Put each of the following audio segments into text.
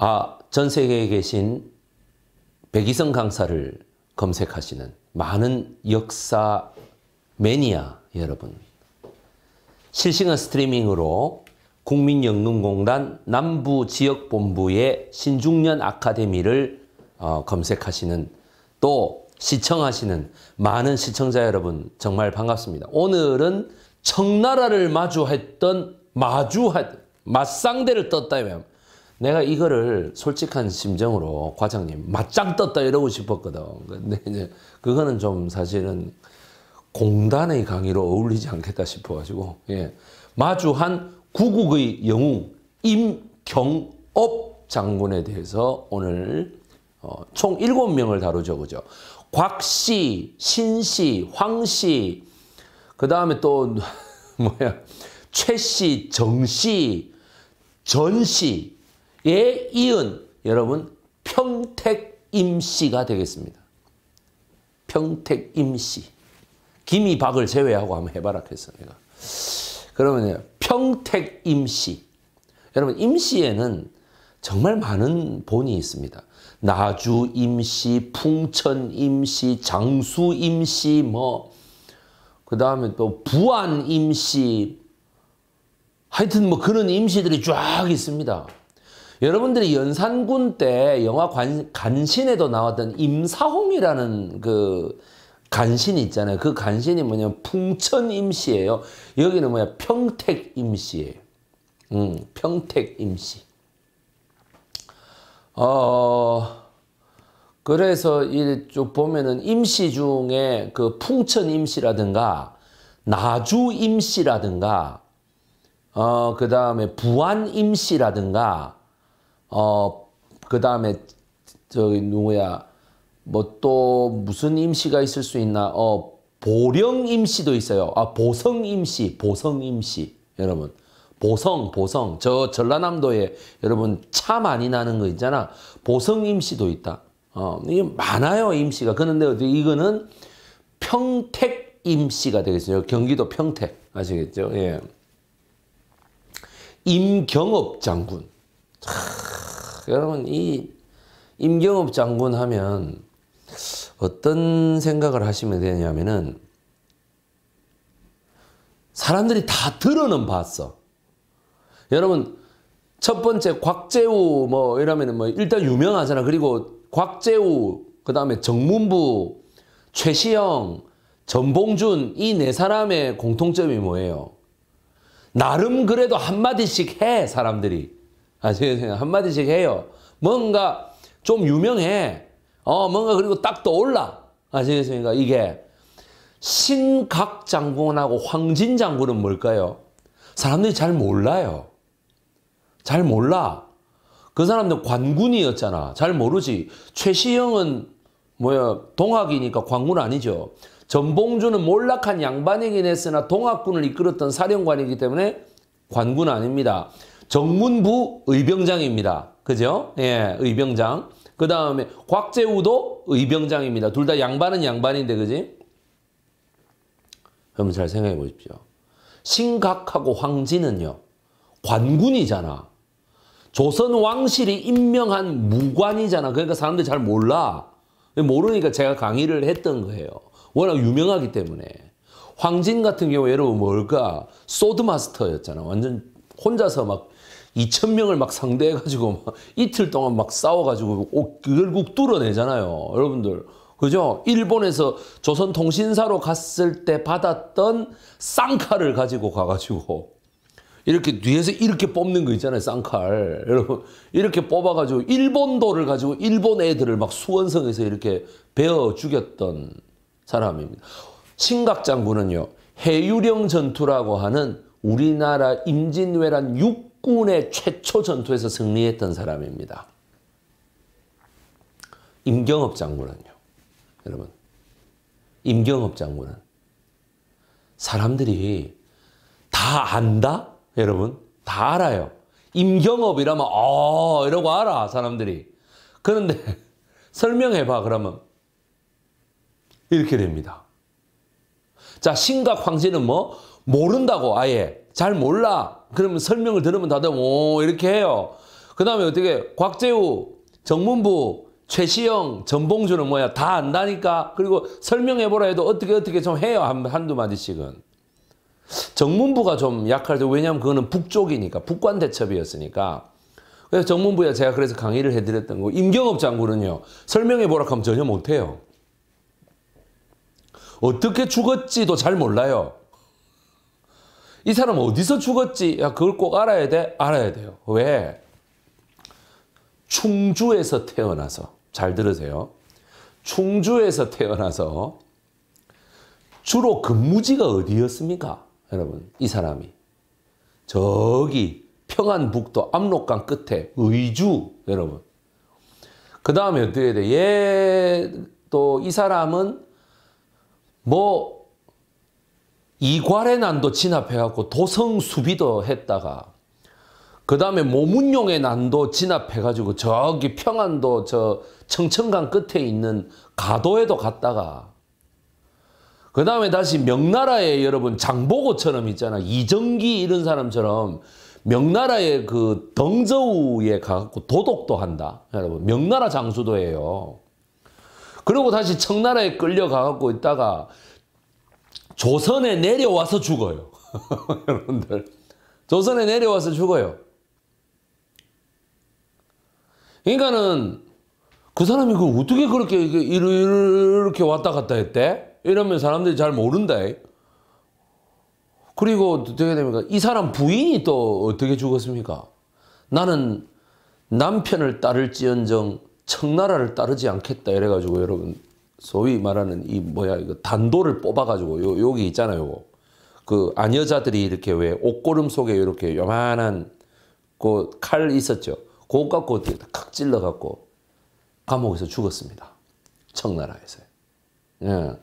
아, 전 세계에 계신 백이성 강사를 검색하시는 많은 역사 매니아 여러분. 실시간 스트리밍으로 국민연금공단 남부지역본부의 신중년 아카데미를 어, 검색하시는 또 시청하시는 많은 시청자 여러분 정말 반갑습니다. 오늘은 청나라를 마주했던 마주한 맞상대를 떴다면 내가 이거를 솔직한 심정으로 과장님 맞짱 떴다 이러고 싶었거든. 근데 이제 그거는 좀 사실은 공단의 강의로 어울리지 않겠다 싶어가지고 예. 마주한 구국의 영웅 임경업 장군에 대해서 오늘 어, 총 7명을 다루죠. 그죠? 곽씨, 신씨, 황 씨, 그 다음에 또 뭐야 최씨, 정씨, 전씨 예 이은 여러분 평택임씨가 되겠습니다. 평택임씨. 김이박을 제외하고 한번 해봐라 했어 내가. 그러면 평택임씨. 여러분 임씨에는 정말 많은 본이 있습니다. 나주 임시, 풍천 임시, 장수 임시, 뭐, 그 다음에 또 부안 임시, 하여튼 뭐 그런 임시들이 쫙 있습니다. 여러분들이 연산군 때 영화 관, 간신에도 나왔던 임사홍이라는 그 간신이 있잖아요. 그 간신이 뭐냐면 풍천 임시예요. 여기는 뭐야 평택 임시예요. 음, 평택 임시. 어, 그래서 이쭉 보면은 임시 중에 그 풍천 임시라든가 나주 임시라든가 어, 그 다음에 부안 임시라든가 어, 그 다음에 저기 누구야 뭐 또 무슨 임시가 있을 수 있나 어 보령 임시도 있어요 아 보성 임시 보성 임시 여러분 보성 보성 저 전라남도에 여러분 차 많이 나는 거 있잖아 보성 임시도 있다 어 이게 많아요 임시가 그런데 어디 이거는 평택 임시가 되겠어요 경기도 평택 아시겠죠 예 임경업 장군 차, 여러분 이 임경업 장군 하면 어떤 생각을 하시면 되냐면은 사람들이 다 들어는 봤어. 여러분 첫 번째 곽재우 뭐 이러면은 뭐 일단 유명하잖아. 그리고 곽재우 그다음에 정문부 최시영 전봉준 이 네 사람의 공통점이 뭐예요? 나름 그래도 한마디씩 해 사람들이. 아시겠어요? 한마디씩 해요. 뭔가 좀 유명해. 어, 뭔가 그리고 딱 떠올라. 아시겠습니까? 그러니까 이게 신각 장군하고 황진 장군은 뭘까요? 사람들이 잘 몰라요. 잘 몰라. 그 사람들 관군이었잖아. 잘 모르지. 최시영은 뭐야 동학이니까 관군 아니죠. 전봉주는 몰락한 양반이긴 했으나 동학군을 이끌었던 사령관이기 때문에 관군 아닙니다. 정문부 의병장입니다. 그죠? 예, 의병장. 그 다음에 곽재우도 의병장입니다. 둘 다 양반은 양반인데, 그지? 여러잘 생각해 보십시오. 신각하고 황진은요, 관군이잖아. 조선 왕실이 임명한 무관이잖아. 그러니까 사람들잘 몰라. 모르니까 제가 강의를 했던 거예요. 워낙 유명하기 때문에. 황진 같은 경우 여러분 뭘까? 소드마스터였잖아. 완전 혼자서 막 2천 명을 막 상대해가지고 이틀 동안 막 싸워가지고 오, 결국 뚫어내잖아요. 여러분들. 그죠? 일본에서 조선통신사로 갔을 때 받았던 쌍칼을 가지고 가가지고 이렇게 뒤에서 이렇게 뽑는 거 있잖아요. 쌍칼. 여러분 이렇게 뽑아가지고 일본도를 가지고 일본 애들을 막 수원성에서 이렇게 베어 죽였던 사람입니다. 신각 장군은요. 해유령 전투라고 하는 우리나라 임진왜란 6 국군의 최초 전투에서 승리했던 사람입니다. 임경업 장군은요. 여러분 임경업 장군은 사람들이 다 안다? 여러분 다 알아요. 임경업이라면 어 이러고 알아 사람들이. 그런데 설명해봐 그러면 이렇게 됩니다. 자, 신각 황제는 뭐 모른다고 아예 잘 몰라. 그러면 설명을 들으면 다들 오 이렇게 해요. 그 다음에 어떻게 곽재우, 정문부, 최시영, 전봉주는 뭐야 다 안다니까 그리고 설명해보라 해도 어떻게 어떻게 좀 해요 한, 한두 마디씩은. 정문부가 좀 약하죠. 왜냐하면 그거는 북쪽이니까 북관 대첩이었으니까. 그래서 정문부야 제가 그래서 강의를 해드렸던 거. 임경업 장군은요 설명해보라 하면 전혀 못해요. 어떻게 죽었지도 잘 몰라요. 이 사람 어디서 죽었지? 야, 그걸 꼭 알아야 돼? 알아야 돼요. 왜? 충주에서 태어나서, 잘 들으세요. 충주에서 태어나서 주로 근무지가 어디였습니까? 여러분, 이 사람이. 저기 평안북도 압록강 끝에 의주, 여러분. 그 다음에 어떻게 돼? 얘, 또 이 사람은 뭐 이괄의 난도 진압해갖고 도성수비도 했다가 그 다음에 모문용의 난도 진압해가지고 저기 평안도 저 청천강 끝에 있는 가도에도 갔다가 그 다음에 다시 명나라의 여러분 장보고처럼 있잖아 이정기 이런 사람처럼 명나라의 그 덩저우에 가갖고 도독도 한다 여러분 명나라 장수도예요 그리고 다시 청나라에 끌려가갖고 있다가 조선에 내려와서 죽어요. 여러분들 조선에 내려와서 죽어요. 그러니까는 그 사람이 그 어떻게 그렇게 이렇게 왔다 갔다 했대? 이러면 사람들이 잘 모른다. 그리고 어떻게 됩니까? 이 사람 부인이 또 어떻게 죽었습니까? 나는 남편을 따를지언정 청나라를 따르지 않겠다 이래가지고 여러분 소위 말하는 이 뭐야 이거 단도를 뽑아가지고 요 여기 있잖아요. 그 아녀자들이 이렇게 왜 옷고름 속에 이렇게 요만한 그 칼 있었죠. 그거 갖고 어떻게 칵 찔러 갖고 감옥에서 죽었습니다. 청나라에서. 예.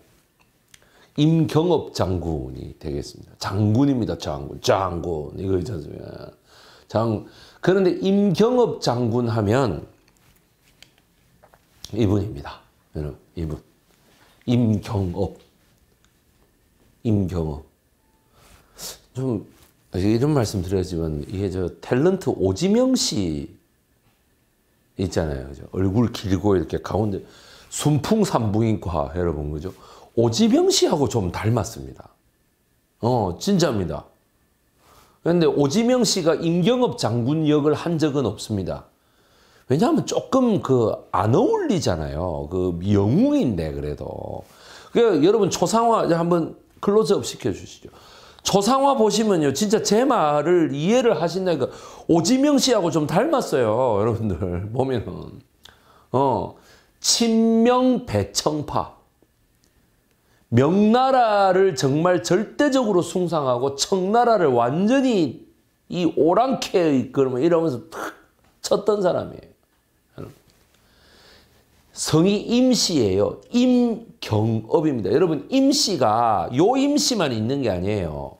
임경업 장군이 되겠습니다. 장군입니다. 장군. 장군. 이거 있잖습니까? 장 그런데 임경업 장군 하면 이분입니다. 여러분. 이분. 임경업. 임경업. 좀, 이런 말씀 드렸지만, 이게 저 탤런트 오지명 씨 있잖아요. 그죠? 얼굴 길고 이렇게 가운데 순풍산부인과 여러분, 그죠? 오지명 씨하고 좀 닮았습니다. 어, 진짜입니다. 그런데 오지명 씨가 임경업 장군 역을 한 적은 없습니다. 왜냐하면 조금 그 안 어울리잖아요. 그 영웅인데 그래도. 그 여러분 초상화 한번 클로즈업 시켜주시죠. 초상화 보시면요, 진짜 제 말을 이해를 하신다니까 오지명 씨하고 좀 닮았어요, 여러분들 보면은 어 친명 배청파 명나라를 정말 절대적으로 숭상하고 청나라를 완전히 이 오랑캐 그러면 이러면서 탁 쳤던 사람이에요. 성이 임시예요 임경업입니다. 여러분 임시가요임시만 있는 게 아니에요.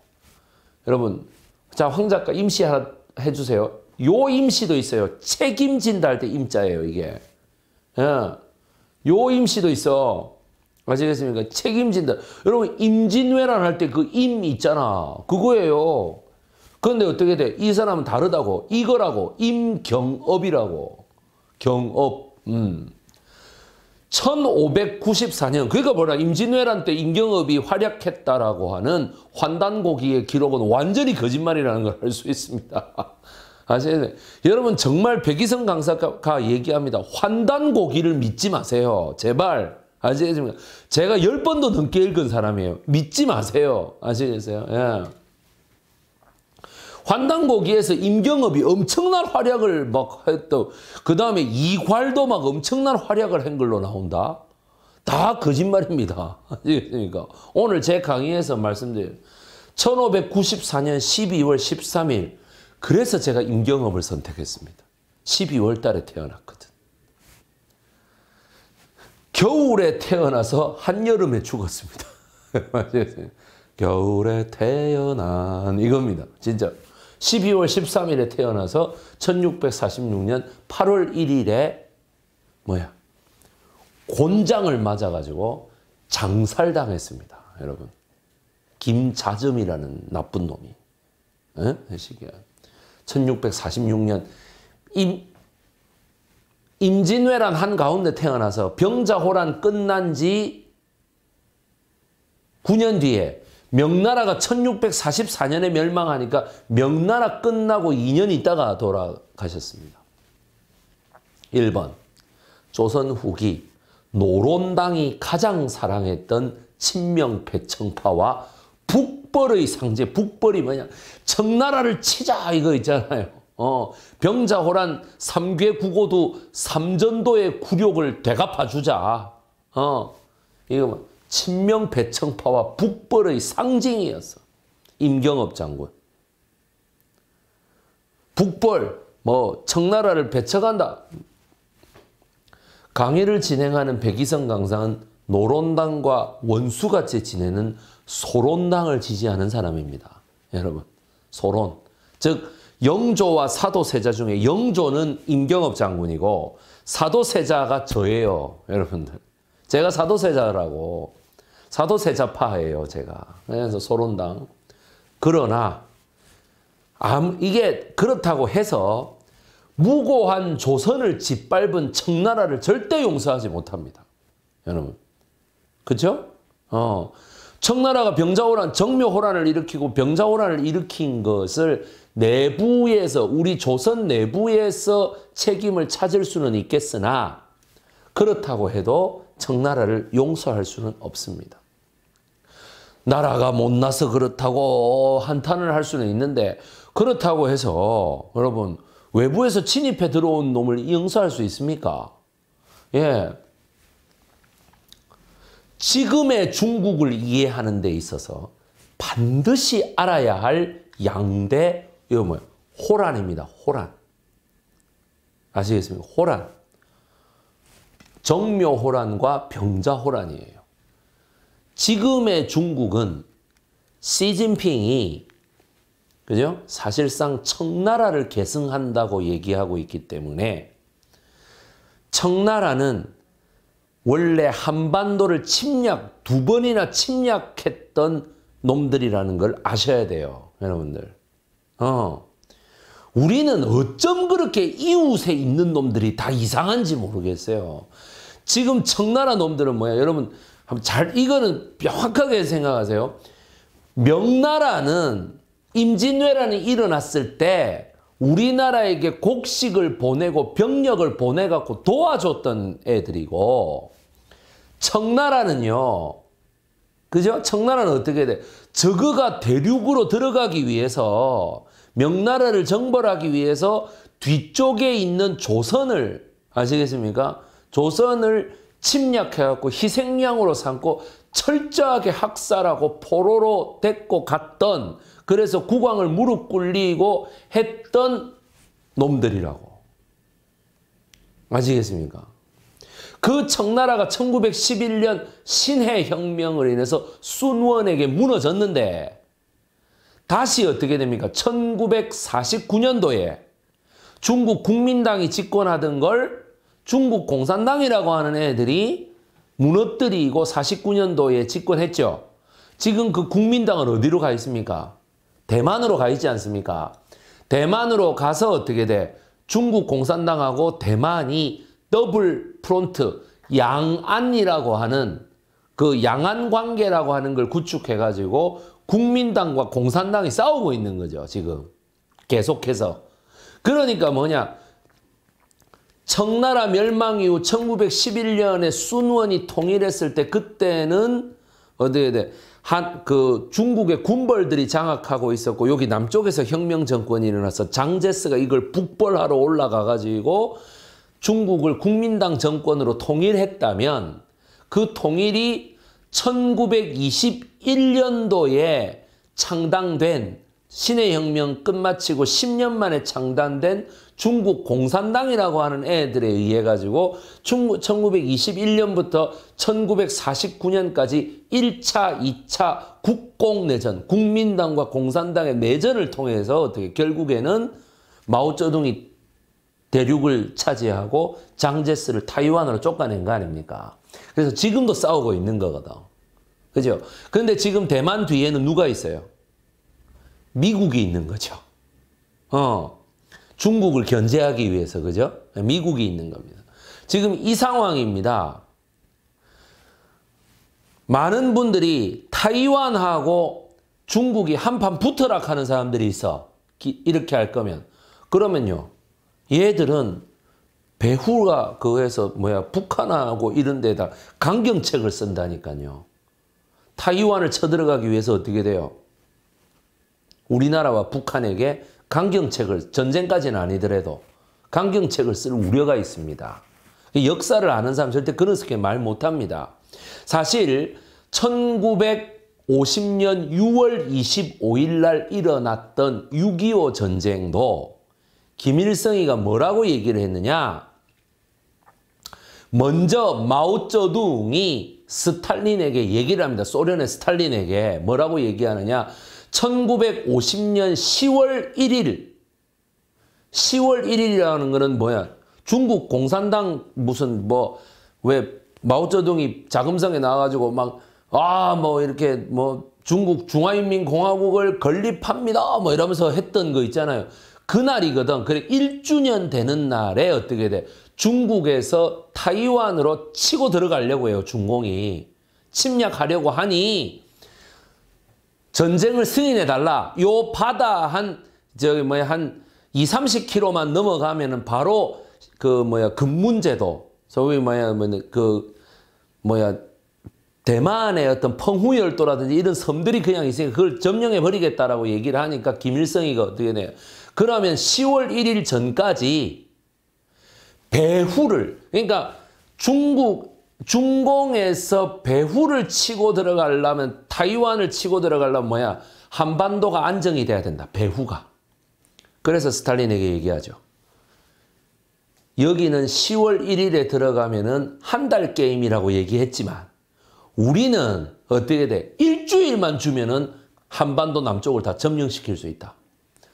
여러분 자 황작가 임시 하나 해주세요. 요임시도 있어요. 책임진다 할 때 임자예요 이게. 예. 요임시도 있어. 아시겠습니까? 책임진다. 여러분 임진왜란 할 때 그 임 있잖아. 그거예요. 그런데 어떻게 돼? 이 사람은 다르다고. 이거라고. 임경업이라고. 경업. 음. 1594년 그러니까 뭐라 임진왜란 때 임경업이 활약했다라고 하는 환단고기의 기록은 완전히 거짓말이라는 걸 알 수 있습니다. 아세요? 여러분 정말 백이성 강사가 얘기합니다. 환단고기를 믿지 마세요. 제발. 아시겠습니까? 제가 열번도 넘게 읽은 사람이에요. 믿지 마세요. 아시겠어요? 예. 환단고기에서 임경업이 엄청난 활약을 막 했던 그 다음에 이괄도 막 엄청난 활약을 한 걸로 나온다. 다 거짓말입니다. 그러니까 오늘 제 강의에서 말씀드려요. 1594년 12월 13일 그래서 제가 임경업을 선택했습니다. 12월 달에 태어났거든. 겨울에 태어나서 한여름에 죽었습니다. 겨울에 태어난 이겁니다. 진짜 12월 13일에 태어나서 1646년 8월 1일에 뭐야? 곤장을 맞아가지고 장살당했습니다. 여러분. 김자점이라는 나쁜 놈이. 에? 1646년 임, 임진왜란 한가운데 태어나서 병자호란 끝난 지 9년 뒤에 명나라가 1644년에 멸망하니까 명나라 끝나고 2년 있다가 돌아가셨습니다. 1번 조선 후기 노론당이 가장 사랑했던 친명패청파와 북벌의 상제 북벌이 뭐냐 청나라를 치자 이거 있잖아요. 어, 병자호란 삼괴구고도 삼전도의 굴욕을 되갚아주자. 어, 이거 뭐 친명 배청파와 북벌의 상징이었어. 임경업 장군. 북벌 뭐 청나라를 배척한다. 강의를 진행하는 백이성 강사는 노론당과 원수같이 지내는 소론당을 지지하는 사람입니다. 여러분 소론 즉 영조와 사도세자 중에 영조는 임경업 장군이고 사도세자가 저예요. 여러분들 제가 사도세자라고 사도세자파예요, 제가. 그래서 소론당. 그러나 이게 그렇다고 해서 무고한 조선을 짓밟은 청나라를 절대 용서하지 못합니다. 여러분. 그죠? 어. 청나라가 병자호란, 정묘호란을 일으키고 병자호란을 일으킨 것을 내부에서, 우리 조선 내부에서 책임을 찾을 수는 있겠으나, 그렇다고 해도 청나라를 용서할 수는 없습니다. 나라가 못나서 그렇다고 한탄을 할 수는 있는데 그렇다고 해서 여러분 외부에서 침입해 들어온 놈을 용서할 수 있습니까? 예. 지금의 중국을 이해하는 데 있어서 반드시 알아야 할 양대 이뭐 호란입니다. 호란. 아시겠습니까? 호란. 정묘호란과 병자호란이에요. 지금의 중국은 시진핑이 그죠? 사실상 청나라를 계승한다고 얘기하고 있기 때문에 청나라는 원래 한반도를 침략 두 번이나 침략했던 놈들이라는 걸 아셔야 돼요. 여러분들. 어. 우리는 어쩜 그렇게 이웃에 있는 놈들이 다 이상한지 모르겠어요. 지금 청나라 놈들은 뭐야? 여러분 한번 잘 이거는 명확하게 생각하세요. 명나라는 임진왜란이 일어났을 때 우리나라에게 곡식을 보내고 병력을 보내갖고 도와줬던 애들이고 청나라는요. 그죠? 청나라는 어떻게 돼? 저그가 대륙으로 들어가기 위해서 명나라를 정벌하기 위해서 뒤쪽에 있는 조선을 아시겠습니까? 조선을 침략해갖고 희생양으로 삼고 철저하게 학살하고 포로로 데리고 갔던 그래서 국왕을 무릎 꿇리고 했던 놈들이라고. 아시겠습니까? 그 청나라가 1911년 신해혁명을 인해서 순원에게 무너졌는데 다시 어떻게 됩니까? 1949년도에 중국 국민당이 집권하던 걸 중국 공산당이라고 하는 애들이 무너뜨리고 49년도에 집권했죠. 지금 그 국민당은 어디로 가 있습니까? 대만으로 가 있지 않습니까? 대만으로 가서 어떻게 돼? 중국 공산당하고 대만이 더블 프론트 양안이라고 하는 그 양안 관계라고 하는 걸 구축해 가지고 국민당과 공산당이 싸우고 있는 거죠 지금 계속해서 그러니까 뭐냐 청나라 멸망 이후 1911년에 순원이 통일했을 때 그때는 어디에 돼? 한그 중국의 군벌들이 장악하고 있었고 여기 남쪽에서 혁명 정권이 일어나서 장제스가 이걸 북벌하러 올라가 가지고 중국을 국민당 정권으로 통일했다면 그 통일이 1921년도에 창당된 신의혁명 끝마치고 10년 만에 창단된 중국 공산당이라고 하는 애들에 의해 가지고 1921년부터 1949년까지 1차, 2차 국공내전, 국민당과 공산당의 내전을 통해서 어떻게 결국에는 마오쩌둥이 대륙을 차지하고 장제스를 타이완으로 쫓아낸 거 아닙니까? 그래서 지금도 싸우고 있는 거거든. 그죠? 근데 지금 대만 뒤에는 누가 있어요? 미국이 있는 거죠. 어. 중국을 견제하기 위해서 그죠? 미국이 있는 겁니다. 지금 이 상황입니다. 많은 분들이 타이완하고 중국이 한판 붙어라 하는 사람들이 있어. 이렇게 할 거면. 그러면요. 얘들은 배후가 그에서 거 뭐야 북한하고 이런 데다 강경책을 쓴다니까요. 타이완을 쳐들어가기 위해서 어떻게 돼요? 우리나라와 북한에게 강경책을 전쟁까지는 아니더라도 강경책을 쓸 우려가 있습니다. 역사를 아는 사람 절대 그렇게 말 못합니다. 사실 1950년 6월 25일 날 일어났던 6.25 전쟁도 김일성이가 뭐라고 얘기를 했느냐? 먼저 마오쩌둥이 스탈린에게 얘기를 합니다. 소련의 스탈린에게 뭐라고 얘기하느냐? 1950년 10월 1일 10월 1일이라는 거는 뭐야? 중국 공산당 무슨 뭐 왜 마오쩌둥이 자금성에 나와가지고 막 아 뭐 이렇게 뭐 중국 중화인민공화국을 건립합니다 뭐 이러면서 했던 거 있잖아요. 그날이거든. 그래 1주년 되는 날에 어떻게 돼? 중국에서 타이완으로 치고 들어가려고 해요. 중공이. 침략하려고 하니 전쟁을 승인해 달라. 요 바다 한 저기 뭐야 한 2, 30km만 넘어가면은 바로 그 뭐야 금문제도 소위 뭐야 뭐그 뭐야 대만의 어떤 펑후열도라든지 이런 섬들이 그냥 있으니 그걸 점령해 버리겠다라고 얘기를 하니까 김일성이가 어떻게 돼요? 그러면 10월 1일 전까지 배후를 그러니까 중국 중공에서 배후를 치고 들어가려면 타이완을 치고 들어가려면 뭐야? 한반도가 안정이 돼야 된다. 배후가. 그래서 스탈린에게 얘기하죠. 여기는 10월 1일에 들어가면은 한 달 게임이라고 얘기했지만 우리는 어떻게 돼? 일주일만 주면은 한반도 남쪽을 다 점령시킬 수 있다.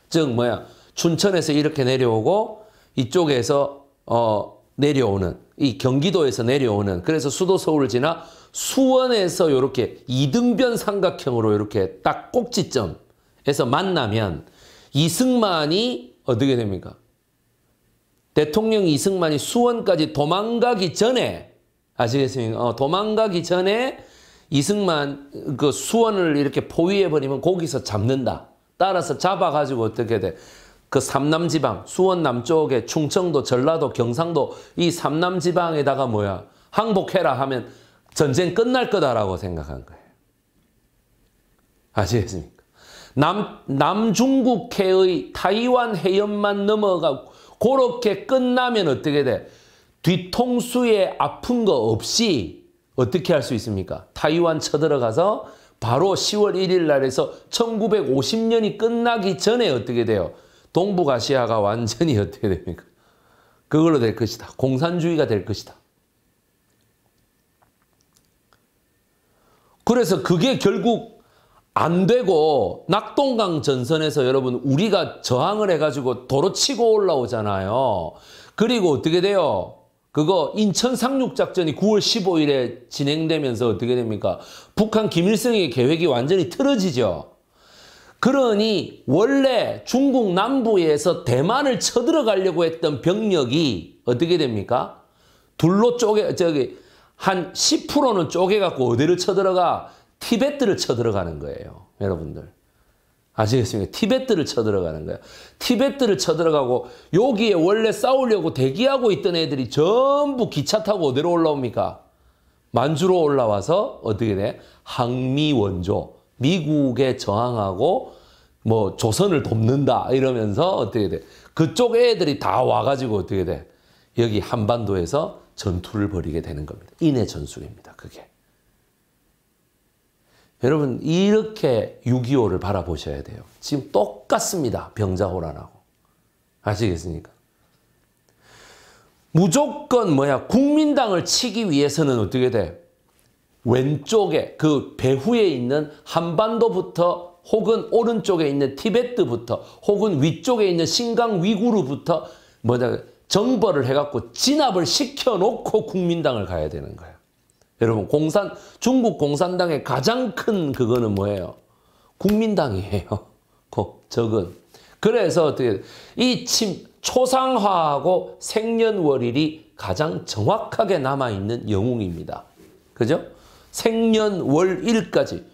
즉 뭐야? 춘천에서 이렇게 내려오고 이쪽에서 어 내려오는 이 경기도에서 내려오는 그래서 수도 서울을 지나 수원에서 이렇게 이등변 삼각형으로 이렇게 딱 꼭지점에서 만나면 이승만이 어떻게 됩니까? 대통령 이승만이 수원까지 도망가기 전에 아시겠습니까? 어, 도망가기 전에 이승만 그 수원을 이렇게 포위해 버리면 거기서 잡는다. 따라서 잡아가지고 어떻게 돼? 그 삼남지방 수원 남쪽에 충청도 전라도 경상도 이 삼남지방에다가 뭐야 항복해라 하면 전쟁 끝날 거다라고 생각한 거예요. 아시겠습니까? 남, 남중국해의 타이완 해협만 넘어가 고 그렇게 끝나면 어떻게 돼? 뒤통수에 아픈 거 없이 어떻게 할 수 있습니까? 타이완 쳐들어가서 바로 10월 1일 날에서 1950년이 끝나기 전에 어떻게 돼요? 동북아시아가 완전히 어떻게 됩니까? 그걸로 될 것이다. 공산주의가 될 것이다. 그래서 그게 결국 안 되고 낙동강 전선에서 여러분 우리가 저항을 해가지고 도로 치고 올라오잖아요. 그리고 어떻게 돼요? 그거 인천 상륙 작전이 9월 15일에 진행되면서 어떻게 됩니까? 북한 김일성의 계획이 완전히 틀어지죠. 그러니 원래 중국 남부에서 대만을 쳐들어가려고 했던 병력이 어떻게 됩니까? 둘로 쪼개 저기 한 10%는 쪼개 갖고 어디를 쳐들어가? 티베트를 쳐들어가는 거예요. 여러분들. 아시겠습니까? 티베트를 쳐들어가는 거예요. 티베트를 쳐들어가고 여기에 원래 싸우려고 대기하고 있던 애들이 전부 기차 타고 어디로 올라옵니까? 만주로 올라와서 어떻게 돼? 항미원조. 미국에 저항하고 뭐 조선을 돕는다 이러면서 어떻게 돼? 그쪽 애들이 다 와가지고 어떻게 돼? 여기 한반도에서 전투를 벌이게 되는 겁니다. 인해 전술입니다. 그게. 여러분 이렇게 6.25를 바라보셔야 돼요. 지금 똑같습니다. 병자호란하고. 아시겠습니까? 무조건 뭐야 국민당을 치기 위해서는 어떻게 돼? 왼쪽에 그 배후에 있는 한반도부터 혹은 오른쪽에 있는 티베트부터 혹은 위쪽에 있는 신강 위구르부터 뭐냐 정벌을 해갖고 진압을 시켜놓고 국민당을 가야 되는 거예요. 여러분 공산 중국 공산당의 가장 큰 그거는 뭐예요? 국민당이에요. 그 적은 그래서 어떻게 이 침, 초상화하고 생년월일이 가장 정확하게 남아있는 영웅입니다. 그죠? 생년월일까지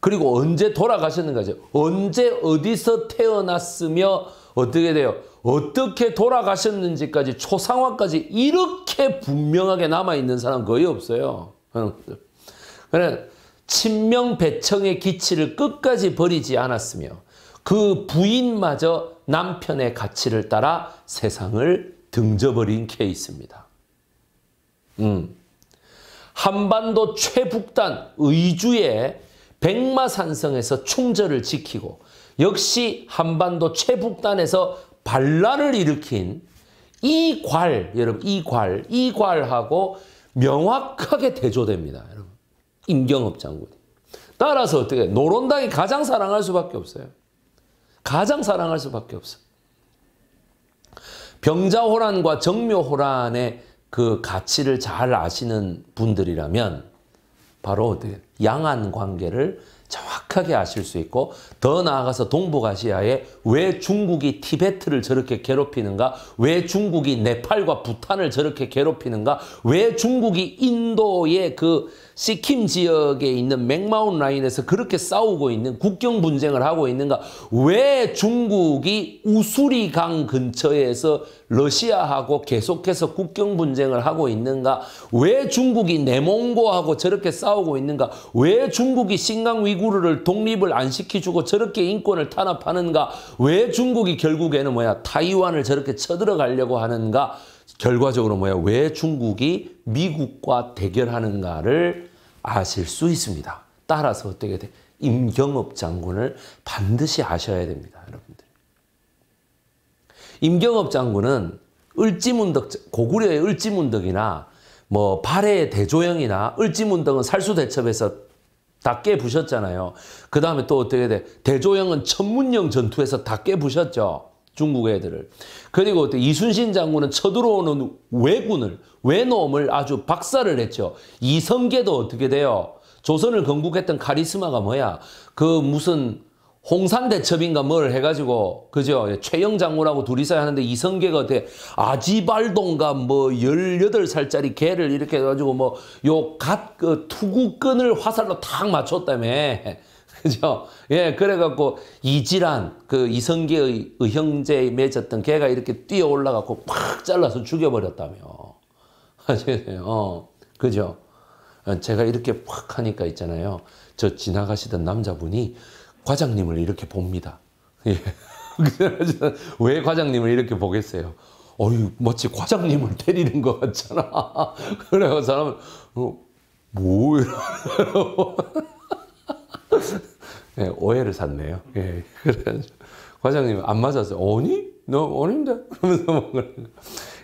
그리고 언제 돌아가셨는가죠 언제 어디서 태어났으며 어떻게 돼요? 어떻게 돌아가셨는지까지 초상화까지 이렇게 분명하게 남아있는 사람 거의 없어요. 그래 친명배청의 기치를 끝까지 버리지 않았으며 그 부인마저 남편의 가치를 따라 세상을 등져버린 케이스입니다. 음. 한반도 최북단 의주의 백마산성에서 충절을 지키고 역시 한반도 최북단에서 반란을 일으킨 이괄, 여러분 이괄, 이괄하고 명확하게 대조됩니다. 여러분. 임경업 장군이. 따라서 어떻게 노론당이 가장 사랑할 수밖에 없어요. 가장 사랑할 수밖에 없어. 병자호란과 정묘호란의 그 가치를 잘 아시는 분들이라면 바로 양안 관계를 정확하게 아실 수 있고 더 나아가서 동북아시아에 왜 중국이 티베트를 저렇게 괴롭히는가 왜 중국이 네팔과 부탄을 저렇게 괴롭히는가 왜 중국이 인도의 그 시킴 지역에 있는 맥마운 라인에서 그렇게 싸우고 있는 국경 분쟁을 하고 있는가 왜 중국이 우수리강 근처에서 러시아하고 계속해서 국경 분쟁을 하고 있는가? 왜 중국이 내몽고하고 저렇게 싸우고 있는가? 왜 중국이 신강 위구르를 독립을 안 시켜주고 저렇게 인권을 탄압하는가? 왜 중국이 결국에는 뭐야 타이완을 저렇게 쳐들어가려고 하는가? 결과적으로 뭐야 왜 중국이 미국과 대결하는가를 아실 수 있습니다. 따라서 어떻게 돼? 임경업 장군을 반드시 아셔야 됩니다, 여러분. 임경업 장군은 을지문덕 고구려의 을지문덕이나 뭐 발해의 대조영이나 을지문덕은 살수대첩에서 다 깨부셨잖아요. 그 다음에 또 어떻게 돼? 대조영은 천문령 전투에서 다 깨부셨죠. 중국 애들을. 그리고 이순신 장군은 쳐들어오는 왜군을, 외놈을 아주 박살을 했죠. 이성계도 어떻게 돼요? 조선을 건국했던 카리스마가 뭐야? 그 무슨 홍산 대첩인가 뭘 해가지고 그죠 최영 장군하고 둘이서 하는데 이성계가 어때 아지발동과 뭐 18살짜리 개를 이렇게 해가지고 뭐 요 갓 그 투구끈을 화살로 탁 맞췄다며 그죠 예 그래갖고 이질란그 이성계의 형제 맺었던 개가 이렇게 뛰어 올라갖고 팍 잘라서 죽여버렸다며 하시네요 아, 어, 그죠 어, 제가 이렇게 팍 하니까 있잖아요 저 지나가시던 남자분이 과장님을 이렇게 봅니다. 예. 왜 과장님을 이렇게 보겠어요? 어유 마치 과장님을 때리는 것 같잖아. 그래서 사람은 어, 뭐야? 예, 오해를 샀네요. 예. 그래서 과장님 안 맞았어요. 아니? 너 아닌데? 그러면서 뭐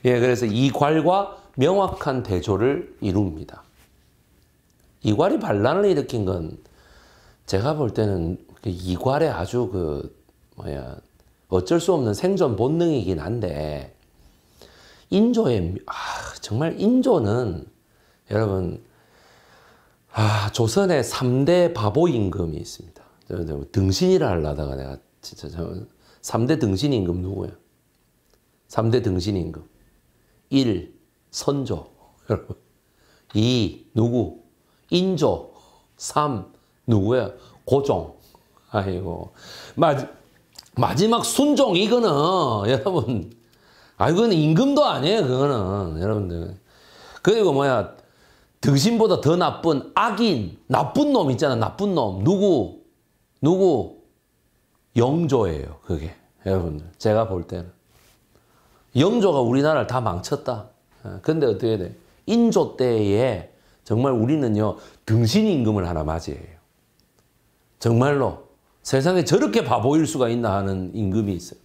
예, 그래서 이괄과 명확한 대조를 이룹니다. 이괄이 반란을 일으킨 건 제가 볼 때는 그 이괄의 아주 그 뭐야 어쩔 수 없는 생존 본능이긴 한데 인조의 아, 정말 인조는 여러분 아, 조선의 3대 바보 임금이 있습니다. 등신이라 하려다가 내가 진짜 저 3대 등신 임금 누구예 3대 등신 임금 1. 선조 여러분 2. 누구? 인조 3. 누구야? 고종 아이고. 마지, 마지막 순종, 이거는, 여러분. 아, 이거 임금도 아니에요, 그거는. 여러분들. 그리고 뭐야. 등신보다 더 나쁜 악인, 나쁜 놈 있잖아, 나쁜 놈. 누구? 누구? 영조예요, 그게. 여러분들. 제가 볼 때는. 영조가 우리나라를 다 망쳤다. 예, 근데 어떻게 돼? 인조 때에 정말 우리는요, 등신 임금을 하나 맞이해요. 정말로. 세상에 저렇게 바보일 수가 있나 하는 임금이 있어요.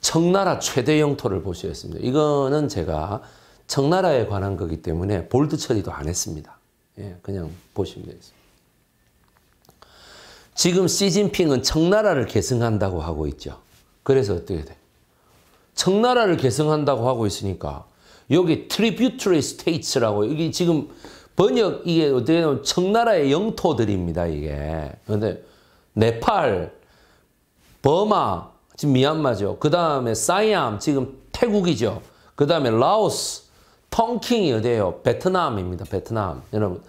청나라 최대 영토를 보시겠습니다. 이거는 제가 청나라에 관한 거기 때문에 볼드 처리도 안 했습니다. 예, 그냥 보시면 되겠습니다. 지금 시진핑은 청나라를 계승한다고 하고 있죠. 그래서 어떻게 돼? 청나라를 계승한다고 하고 있으니까 여기 트리뷰트리 스테이츠라고 여기 지금 번역 이게 어떻게 보면 청나라의 영토들입니다. 이게. 그데 네팔, 버마, 지금 미얀마죠. 그 다음에 사이암, 지금 태국이죠. 그 다음에 라오스, 텅킹이 어디예요? 베트남입니다. 베트남. 여러분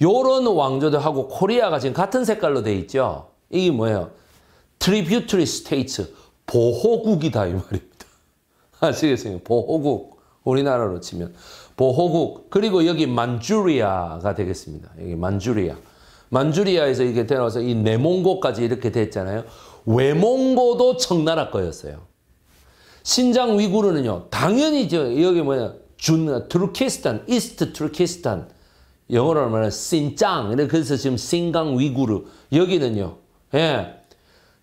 요런 왕조들하고 코리아가 지금 같은 색깔로 돼 있죠. 이게 뭐예요? 트리뷰트리 스테이츠, 보호국이다 이 말입니다. 아시겠어요? 보호국, 우리나라로 치면. 보호국 그리고 여기 만주리아가 되겠습니다. 여기 만주리아. 만주리아에서 이렇게 태어나서 이 내몽고까지 이렇게 됐잖아요. 외몽고도 청나라 거였어요. 신장 위구르는요. 당연히 저 여기 뭐냐 준 투르키스탄, 이스트 투르키스탄 영어로 하면 신장. 그래서 지금 신강 위구르 여기는요. 예.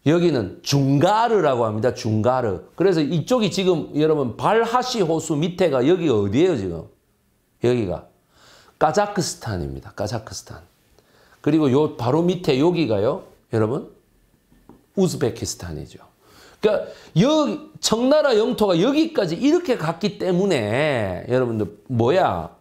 여기는 중가르라고 합니다. 중가르. 그래서 이쪽이 지금 여러분 발하시 호수 밑에가 여기 어디예요, 지금? 여기가 까자크스탄입니다. 까자크스탄. 그리고 요 바로 밑에 여기가요. 여러분 우즈베키스탄이죠. 그러니까 여 청나라 영토가 여기까지 이렇게 갔기 때문에 여러분들 뭐야?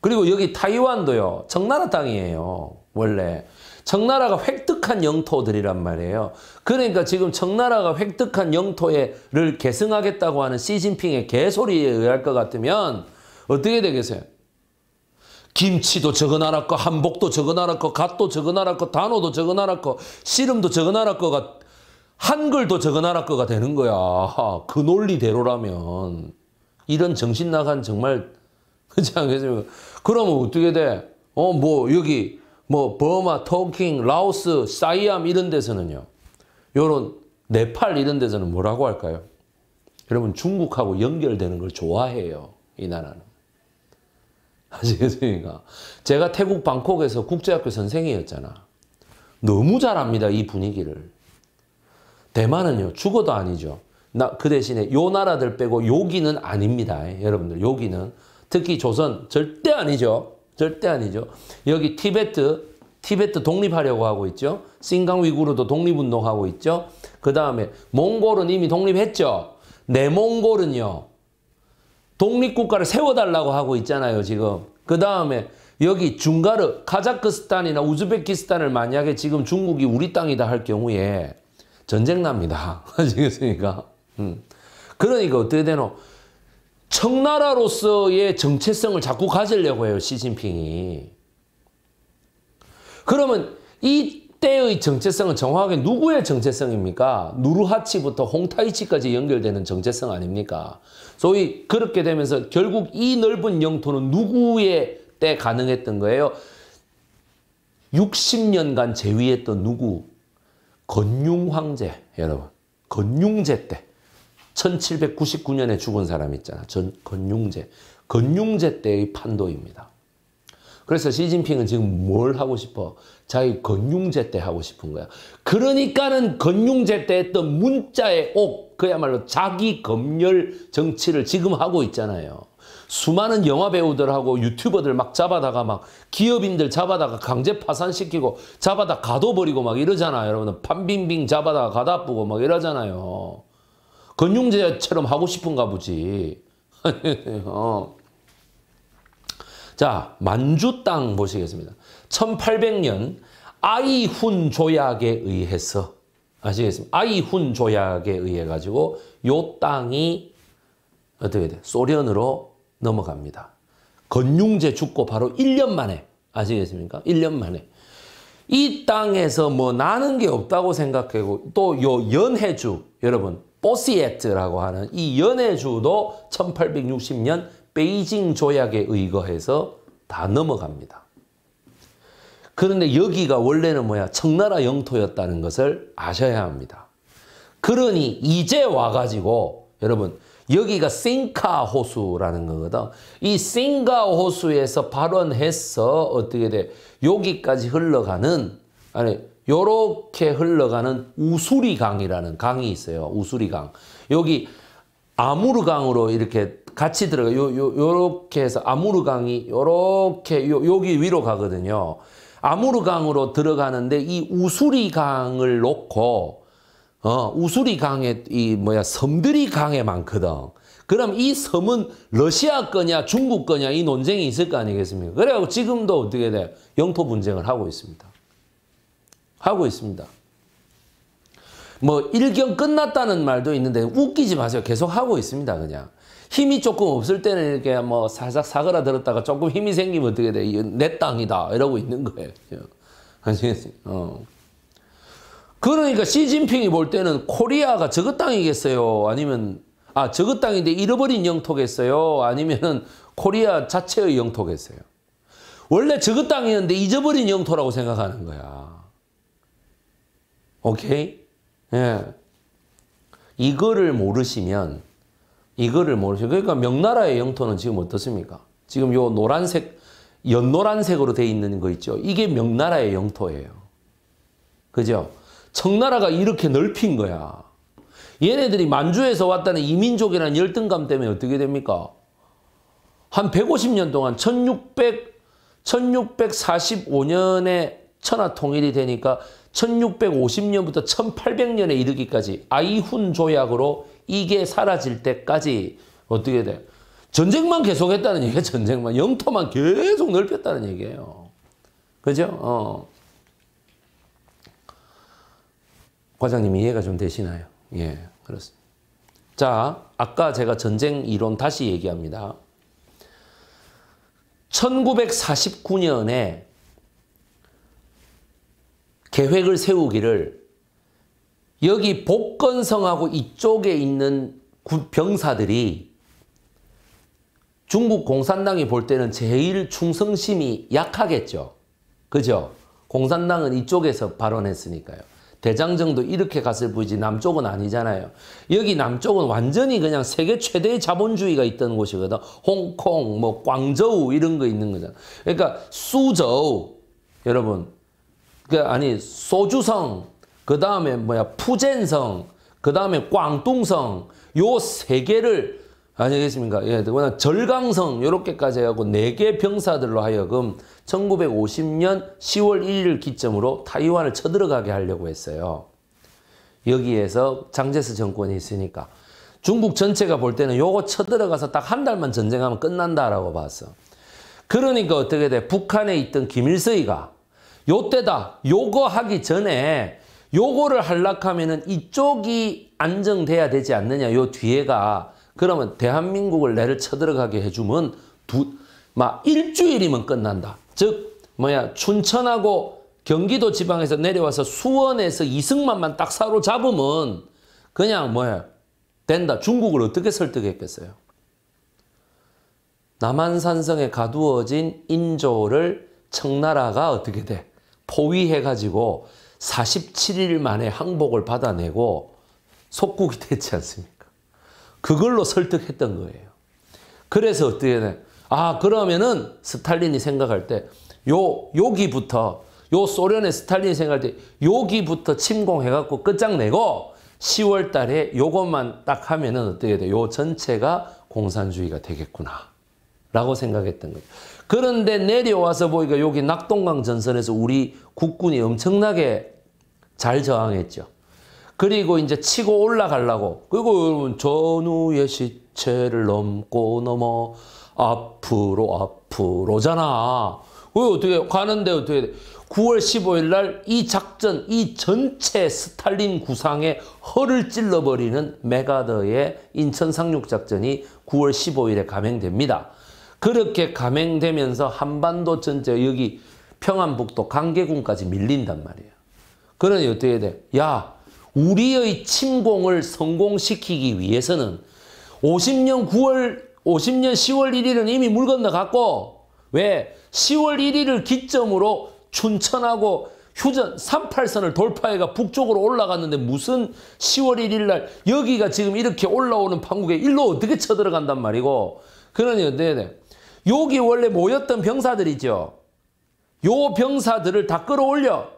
그리고 여기 타이완도요. 청나라 땅이에요. 원래 청나라가 획득한 영토들이란 말이에요. 그러니까 지금 청나라가 획득한 영토를 계승하겠다고 하는 시진핑의 개소리에 의할 것 같으면 어떻게 되겠어요? 김치도 적어놔놨고 한복도 적어놔놨고 갓도 적어놔놨고 단어도 적어놔놨고 씨름도 적어놔놨고가 한글도 적어놔놨고가 되는 거야. 그 논리대로라면 이런 정신 나간 정말 그렇지 않겠습니까? 그러면 어떻게 돼? 어 뭐 여기 뭐 버마, 토킹, 라오스, 사이암 이런 데서는요. 요런 네팔 이런 데서는 뭐라고 할까요? 여러분 중국하고 연결되는 걸 좋아해요. 이 나라는. 아시겠습니까? 제가 태국 방콕에서 국제학교 선생이었잖아. 너무 잘합니다. 이 분위기를. 대만은요. 죽어도 아니죠. 나, 그 대신에 요 나라들 빼고 여기는 아닙니다. 여러분들 여기는. 특히 조선 절대 아니죠. 절대 아니죠. 여기 티베트, 티베트 독립하려고 하고 있죠. 싱강 위구르도 독립운동하고 있죠. 그 다음에 몽골은 이미 독립했죠. 내몽골은요. 독립국가를 세워달라고 하고 있잖아요, 지금. 그 다음에 여기 중가르, 카자크스탄이나 우즈베키스탄을 만약에 지금 중국이 우리 땅이다 할 경우에 전쟁 납니다. 아시겠습니까? 음. 그러니까 어떻게 되노? 청나라로서의 정체성을 자꾸 가지려고 해요, 시진핑이. 그러면 이때의 정체성은 정확하게 누구의 정체성입니까? 누르하치부터 홍타이치까지 연결되는 정체성 아닙니까? 소위 그렇게 되면서 결국 이 넓은 영토는 누구의 때 가능했던 거예요? 60년간 재위했던 누구? 건융 황제 여러분 건융제 때 1799년에 죽은 사람 있잖아 전 건융제 건융제 때의 판도입니다. 그래서 시진핑은 지금 뭘 하고 싶어? 자기 건융제 때 하고 싶은 거야. 그러니까는 건융제 때 했던 문자의 옥, 그야말로 자기 검열 정치를 지금 하고 있잖아요. 수많은 영화 배우들하고 유튜버들 막 잡아다가 막 기업인들 잡아다가 강제 파산시키고 잡아다 가둬버리고 막 이러잖아요. 여러분들 판빙빙 잡아다가 가다프고 막 이러잖아요. 건융제처럼 하고 싶은가 보지. 어. 자, 만주 땅 보시겠습니다. 1800년 아이훈 조약에 의해서 아시겠습니까? 아이훈 조약에 의해 가지고 요 땅이 어떻게 돼? 소련으로 넘어갑니다. 건융제 죽고 바로 1년 만에 아시겠습니까? 1년 만에 이 땅에서 뭐 나는 게 없다고 생각하고 또 요 연해주 여러분 보시에트라고 하는 이 연해주도 1860년 베이징 조약에 의거해서 다 넘어갑니다. 그런데 여기가 원래는 뭐야? 청나라 영토였다는 것을 아셔야 합니다. 그러니 이제 와가지고 여러분 여기가 싱카 호수라는 거거든. 이 싱카 호수에서 발원해서 어떻게 돼? 여기까지 흘러가는 아니 요렇게 흘러가는 우수리 강이라는 강이 있어요. 우수리 강. 여기 아무르 강으로 이렇게 같이 들어가. 요, 요, 요렇게 해서 아무르강이 요렇게 요, 여기 위로 가거든요. 아무르강으로 들어가는데 이 우수리강을 놓고 어, 우수리강에 이 뭐야 섬들이 강에 많거든. 그럼 이 섬은 러시아 거냐 중국 거냐 이 논쟁이 있을 거 아니겠습니까? 그래갖고 지금도 어떻게 돼 영토 분쟁을 하고 있습니다. 하고 있습니다. 뭐 일경 끝났다는 말도 있는데 웃기지 마세요. 계속 하고 있습니다. 그냥. 힘이 조금 없을 때는 이렇게 뭐 살짝 사그라들었다가 조금 힘이 생기면 어떻게 돼? 내 땅이다. 이러고 있는 거예요. 아시겠어요? 어. 그러니까 시진핑이 볼 때는 코리아가 저거 땅이겠어요? 아니면, 아, 저거 땅인데 잃어버린 영토겠어요? 아니면 코리아 자체의 영토겠어요? 원래 저거 땅이었는데 잊어버린 영토라고 생각하는 거야. 오케이? 예. 이거를 모르시면 이거를 모르시고 그러니까 명나라의 영토는 지금 어떻습니까? 지금 요 노란색 연노란색으로 돼 있는 거 있죠. 이게 명나라의 영토예요. 그죠? 청나라가 이렇게 넓힌 거야. 얘네들이 만주에서 왔다는 이민족이라는 열등감 때문에 어떻게 됩니까? 한 150년 동안 1600, 1645년에 천하 통일이 되니까 1650년부터 1800년에 이르기까지 아이훈 조약으로 이게 사라질 때까지 어떻게 돼요? 전쟁만 계속했다는 얘기예 전쟁만. 영토만 계속 넓혔다는 얘기예요. 그죠? 어. 과장님 이해가 좀 되시나요? 예, 그렇습니다. 자, 아까 제가 전쟁 이론 다시 얘기합니다. 1949년에 계획을 세우기를 여기 복건성하고 이쪽에 있는 병사들이 중국 공산당이 볼 때는 제일 충성심이 약하겠죠. 그죠? 공산당은 이쪽에서 발언했으니까요. 대장정도 이렇게 갔을 뿐이지 남쪽은 아니잖아요. 여기 남쪽은 완전히 그냥 세계 최대의 자본주의가 있던 곳이거든. 홍콩, 뭐 광저우 이런 거 있는 거잖아. 그러니까 수저우 여러분, 그 그러니까 아니 소주성 그 다음에 뭐야 푸젠성, 그 다음에 꽝뚱성 요 세 개를 아시겠습니까? 예, 절강성 요렇게까지 해고네 개 병사들로 하여금 1950년 10월 1일 기점으로 타이완을 쳐들어가게 하려고 했어요. 여기에서 장제스 정권이 있으니까 중국 전체가 볼 때는 요거 쳐들어가서 딱 한 달만 전쟁하면 끝난다라고 봤어. 그러니까 어떻게 돼? 북한에 있던 김일서이가 요때다 요거 하기 전에 요거를 하락하면은 이쪽이 안정돼야 되지 않느냐. 요 뒤에가 그러면 대한민국을 내를 쳐들어가게 해주면 부, 막 일주일이면 끝난다. 즉 뭐야 춘천하고 경기도 지방에서 내려와서 수원에서 이승만만 딱 사로잡으면 그냥 뭐야 된다. 중국을 어떻게 설득했겠어요? 남한산성에 가두어진 인조를 청나라가 어떻게 돼? 포위해가지고 47일 만에 항복을 받아내고 속국이 됐지 않습니까? 그걸로 설득했던 거예요. 그래서 어떻게 돼? 아, 그러면은 스탈린이 생각할 때 요, 여기부터 요 소련의 스탈린이 생각할 때 여기부터 침공해갖고 끝장내고 10월 달에 요것만 딱 하면은 어떻게 돼? 요 전체가 공산주의가 되겠구나. 라고 생각했던 거예요. 그런데 내려와서 보니까 여기 낙동강 전선에서 우리 국군이 엄청나게 잘 저항했죠. 그리고 이제 치고 올라가려고 그리고 여러분 전우의 시체를 넘고 넘어 앞으로 앞으로잖아. 그 어떻게 가는데 어떻게 돼? 9월 15일 날 이 작전 이 전체 스탈린 구상에 허를 찔러버리는 메가더의 인천 상륙 작전이 9월 15일에 감행됩니다. 그렇게 감행되면서 한반도 전체 여기 평안북도 강계군까지 밀린단 말이에요. 그러니 어떻게 돼? 야, 우리의 침공을 성공시키기 위해서는 50년 9월, 50년 10월 1일은 이미 물 건너갔고 왜? 10월 1일을 기점으로 춘천하고 휴전 38선을 돌파해가 북쪽으로 올라갔는데 무슨 10월 1일 날 여기가 지금 이렇게 올라오는 판국에 일로 어떻게 쳐들어간단 말이고 그러니 어떻게 돼? 여기 원래 모였던 병사들이죠. 요 병사들을 다 끌어올려.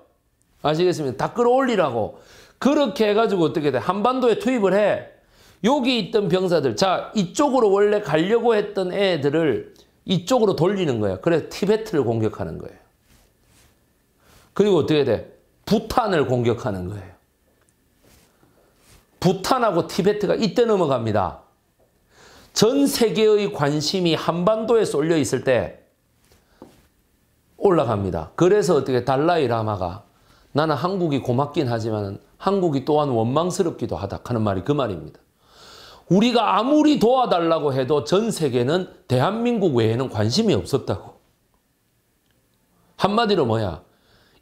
아시겠습니까? 다 끌어올리라고. 그렇게 해가지고 어떻게 돼? 한반도에 투입을 해. 여기 있던 병사들. 자, 이쪽으로 원래 가려고 했던 애들을 이쪽으로 돌리는 거야. 그래서 티베트를 공격하는 거예요. 그리고 어떻게 돼? 부탄을 공격하는 거예요. 부탄하고 티베트가 이때 넘어갑니다. 전 세계의 관심이 한반도에 쏠려 있을 때 올라갑니다. 그래서 어떻게 달라이 라마가 나는 한국이 고맙긴 하지만 한국이 또한 원망스럽기도 하다 하는 말이 그 말입니다. 우리가 아무리 도와달라고 해도 전 세계는 대한민국 외에는 관심이 없었다고. 한마디로 뭐야?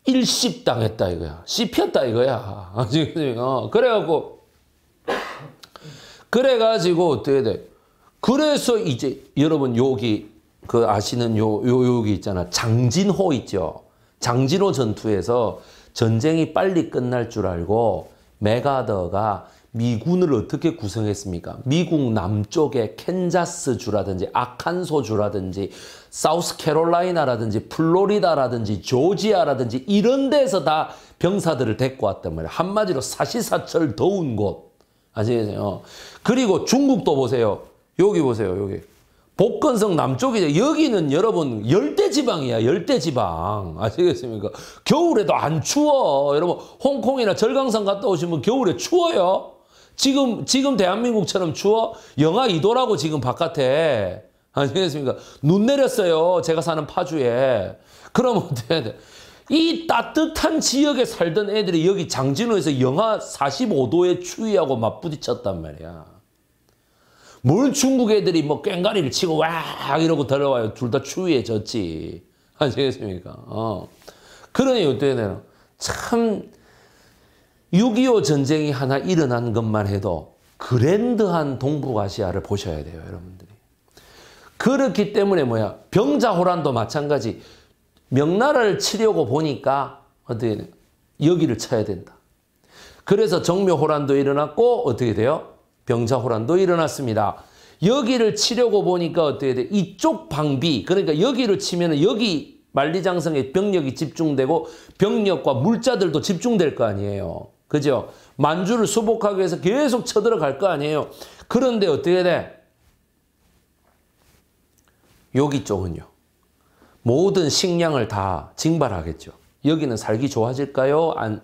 일십당했다 이거야. 씹혔다 이거야. 그래갖고 그래가지고 어떻게 돼? 그래서 이제 여러분 여기 그 아시는 요, 요, 여기 있잖아. 장진호 있죠. 장진호 전투에서 전쟁이 빨리 끝날 줄 알고 메가더가 미군을 어떻게 구성했습니까? 미국 남쪽에 캔자스주라든지 아칸소주라든지 사우스캐롤라이나라든지 플로리다라든지 조지아라든지 이런 데서 다 병사들을 데리고 왔단 말이에요. 한마디로 사시사철 더운 곳. 아시겠어요? 그리고 중국도 보세요. 여기 보세요. 여기. 복건성 남쪽이죠. 여기는 여러분 열대지방이야. 열대지방. 아시겠습니까? 겨울에도 안 추워. 여러분 홍콩이나 절강산 갔다 오시면 겨울에 추워요. 지금 지금 대한민국처럼 추워? 영하 2도라고 지금 바깥에. 아시겠습니까? 눈 내렸어요. 제가 사는 파주에. 그럼 어떻게 돼? 이 따뜻한 지역에 살던 애들이 여기 장진호에서 영하 45도의 추위하고 맞부딪혔단 말이야. 뭘 중국 애들이 뭐 꽹가리를 치고 와 이러고 들어와요. 둘 다 추위에 젖지. 아시겠습니까? 어. 그러니 요때는 참6.25 전쟁이 하나 일어난 것만 해도 그랜드한 동북아시아를 보셔야 돼요. 여러분들이. 그렇기 때문에 뭐야 병자호란도 마찬가지 명나라를 치려고 보니까 어떻게 여기를 쳐야 된다. 그래서 정묘호란도 일어났고 어떻게 돼요? 병자호란도 일어났습니다. 여기를 치려고 보니까 어떻게 돼? 네, 이쪽 방비, 그러니까 여기를 치면 여기 만리장성에 병력이 집중되고 병력과 물자들도 집중될 거 아니에요. 그죠? 만주를 수복하기 위해서 계속 쳐들어갈 거 아니에요. 그런데 어떻게 돼? 네? 여기 쪽은요. 모든 식량을 다 징발하겠죠. 여기는 살기 좋아질까요? 안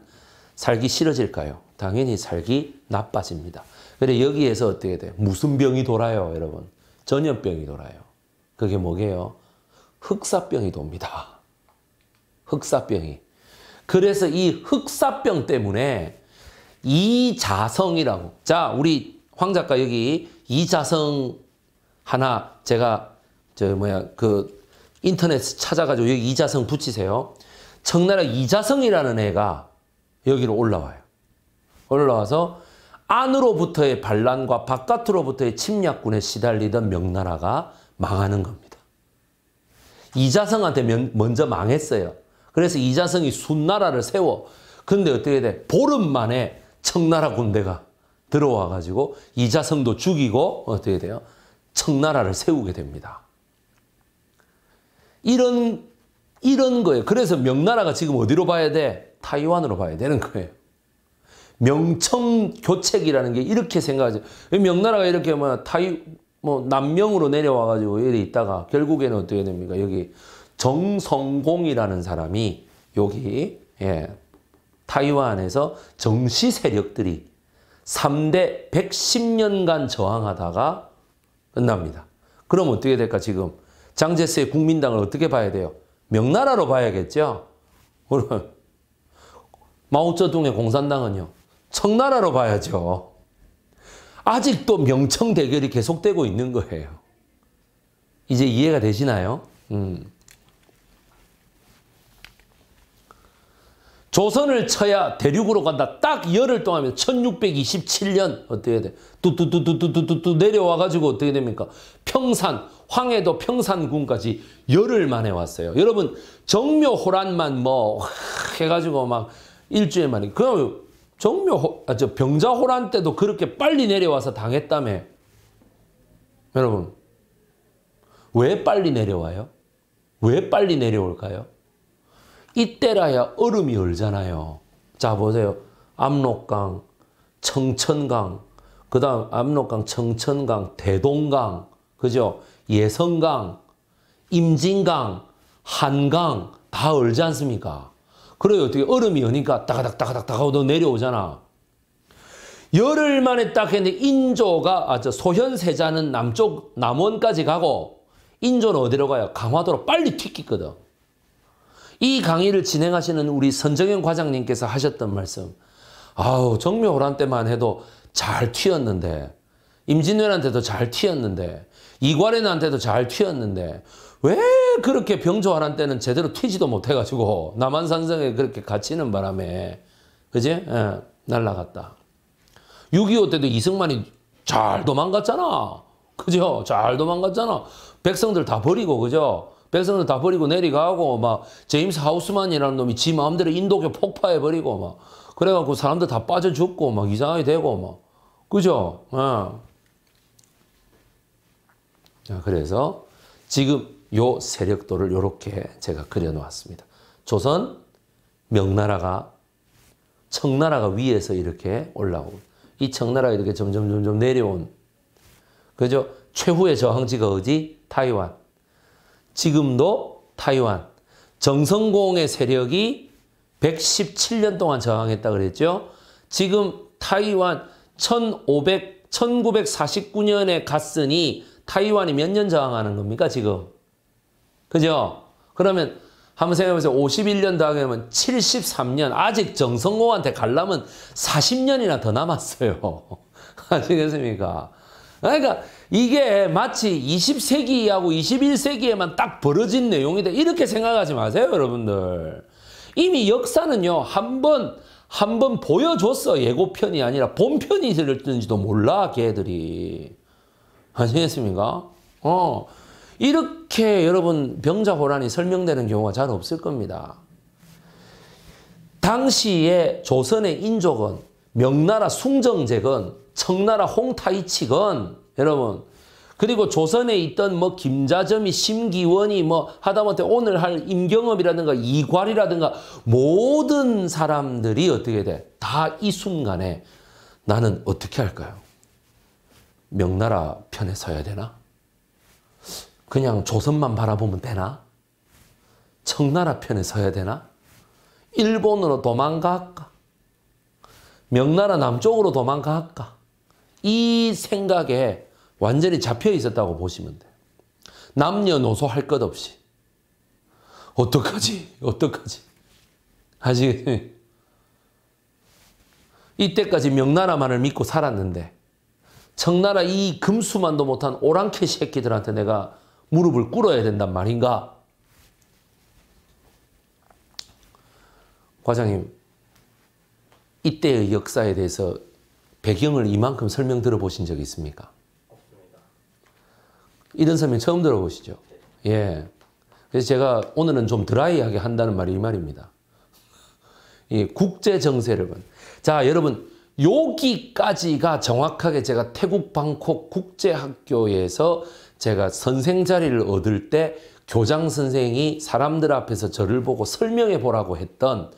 살기 싫어질까요? 당연히 살기 나빠집니다. 그래 여기에서 어떻게 돼요? 무슨 병이 돌아요, 여러분? 전염병이 돌아요. 그게 뭐게요? 흑사병이 돕니다. 흑사병이. 그래서 이 흑사병 때문에 이자성이라고. 자, 우리 황 작가 여기 이자성 하나 제가 저 뭐야 그 인터넷 찾아가지고 여기 이자성 붙이세요. 청나라 이자성이라는 애가 여기로 올라와요. 올라와서 안으로부터의 반란과 바깥으로부터의 침략군에 시달리던 명나라가 망하는 겁니다. 이자성한테 먼저 망했어요. 그래서 이자성이 순나라를 세워. 근데 어떻게 돼? 보름 만에 청나라 군대가 들어와 가지고 이자성도 죽이고 어떻게 돼요? 청나라를 세우게 됩니다. 이런 이런 거예요. 그래서 명나라가 지금 어디로 봐야 돼? 타이완으로 봐야 되는 거예요. 명청교책이라는 게 이렇게 생각하죠. 명나라가 이렇게 뭐 타이 뭐 남명으로 내려와 가지고 이래 있다가 결국에는 어떻게 됩니까? 여기 정성공이라는 사람이 여기 예, 타이완에서 정시 세력들이 3대 110년간 저항하다가 끝납니다. 그럼 어떻게 될까 지금 장제스의 국민당을 어떻게 봐야 돼요? 명나라로 봐야겠죠? 그럼 마오쩌둥의 공산당은요? 청나라로 봐야죠. 아직도 명청 대결이 계속되고 있는 거예요. 이제 이해가 되시나요? 음. 조선을 쳐야 대륙으로 간다. 딱 열흘 동안이면 1627년 어떻게 돼? 뚜뚜뚜뚜뚜뚜 내려와가지고 어떻게 됩니까? 평산, 황해도 평산군까지 열흘 만에 왔어요. 여러분 정묘호란만 뭐 해가지고 막 일주일 만에 그럼 정묘 아, 저 병자호란 때도 그렇게 빨리 내려와서 당했다며. 여러분 왜 빨리 내려와요? 왜 빨리 내려올까요? 이때라야 얼음이 얼잖아요. 자 보세요. 압록강, 청천강, 그 다음 압록강, 청천강, 대동강, 그죠? 예성강, 임진강, 한강 다 얼지 않습니까? 그래요. 어떻게 얼음이 여니까 따가닥 따가닥 따가오 내려오잖아. 열흘 만에 딱 했는데 인조가 아 저 소현세자는 남쪽 남원까지 가고 인조는 어디로 가요? 강화도로 빨리 튀기거든. 이 강의를 진행하시는 우리 선정현 과장님께서 하셨던 말씀. 아우 정묘호란 때만 해도 잘 튀었는데 임진왜란한도잘 튀었는데 이괄의한테도 잘 튀었는데 왜 그렇게 병조하란 때는 제대로 튀지도 못해가지고 남한산성에 그렇게 갇히는 바람에 그지? 예, 날라갔다. 6.25 때도 이승만이 잘 도망갔잖아. 그죠? 잘 도망갔잖아. 백성들 다 버리고 그죠? 백성들 다 버리고 내려가고 막 제임스 하우스만이라는 놈이 지 마음대로 인도교 폭파해버리고 막 그래갖고 사람들 다 빠져 죽고 막 이상하게 되고 막 그죠? 예. 자, 그래서 지금 요 세력도를 요렇게 제가 그려놓았습니다. 조선, 명나라가, 청나라가 위에서 이렇게 올라온, 이 청나라가 이렇게 점점 점점 내려온, 그죠? 최후의 저항지가 어디? 타이완. 지금도 타이완. 정성공의 세력이 117년 동안 저항했다 그랬죠? 지금 타이완 1500, 1949년에 갔으니 타이완이 몇 년 저항하는 겁니까, 지금? 그죠? 그러면 한번 생각해보세요. 51년 더하면 73년. 아직 정성호한테 갈라면 40년이나 더 남았어요. 아시겠습니까? 그러니까 이게 마치 20세기하고 21세기에만 딱 벌어진 내용이다. 이렇게 생각하지 마세요, 여러분들. 이미 역사는요, 한 번, 한 번 보여줬어. 예고편이 아니라 본편이 들었지도 몰라, 걔들이. 아시겠습니까? 어. 이렇게 여러분 병자호란이 설명되는 경우가 잘 없을 겁니다. 당시에 조선의 인족은 명나라 숭정제건 청나라 홍타이치건 여러분 그리고 조선에 있던 뭐 김자점이 심기원이 뭐 하다못해 오늘 할 임경업이라든가 이괄이라든가 모든 사람들이 어떻게 돼? 다 이 순간에 나는 어떻게 할까요? 명나라 편에 서야 되나? 그냥 조선만 바라보면 되나? 청나라 편에 서야 되나? 일본으로 도망가 까 명나라 남쪽으로 도망가 까이 생각에 완전히 잡혀 있었다고 보시면 돼요. 남녀노소 할 것 없이. 어떡하지? 어떡하지? 아직 이때까지 명나라만을 믿고 살았는데 청나라 이 금수만도 못한 오랑캐 새끼들한테 내가 무릎을 꿇어야 된단 말인가? 과장님, 이때의 역사에 대해서 배경을 이만큼 설명 들어보신 적 있습니까? 이런 설명 처음 들어보시죠? 예. 그래서 제가 오늘은 좀 드라이하게 한다는 말이 이 말입니다. 예, 국제 정세를 본. 자, 여러분 여기까지가 정확하게 제가 태국 방콕 국제학교에서 제가 선생 자리를 얻을 때 교장 선생이 사람들 앞에서 저를 보고 설명해 보라고 했던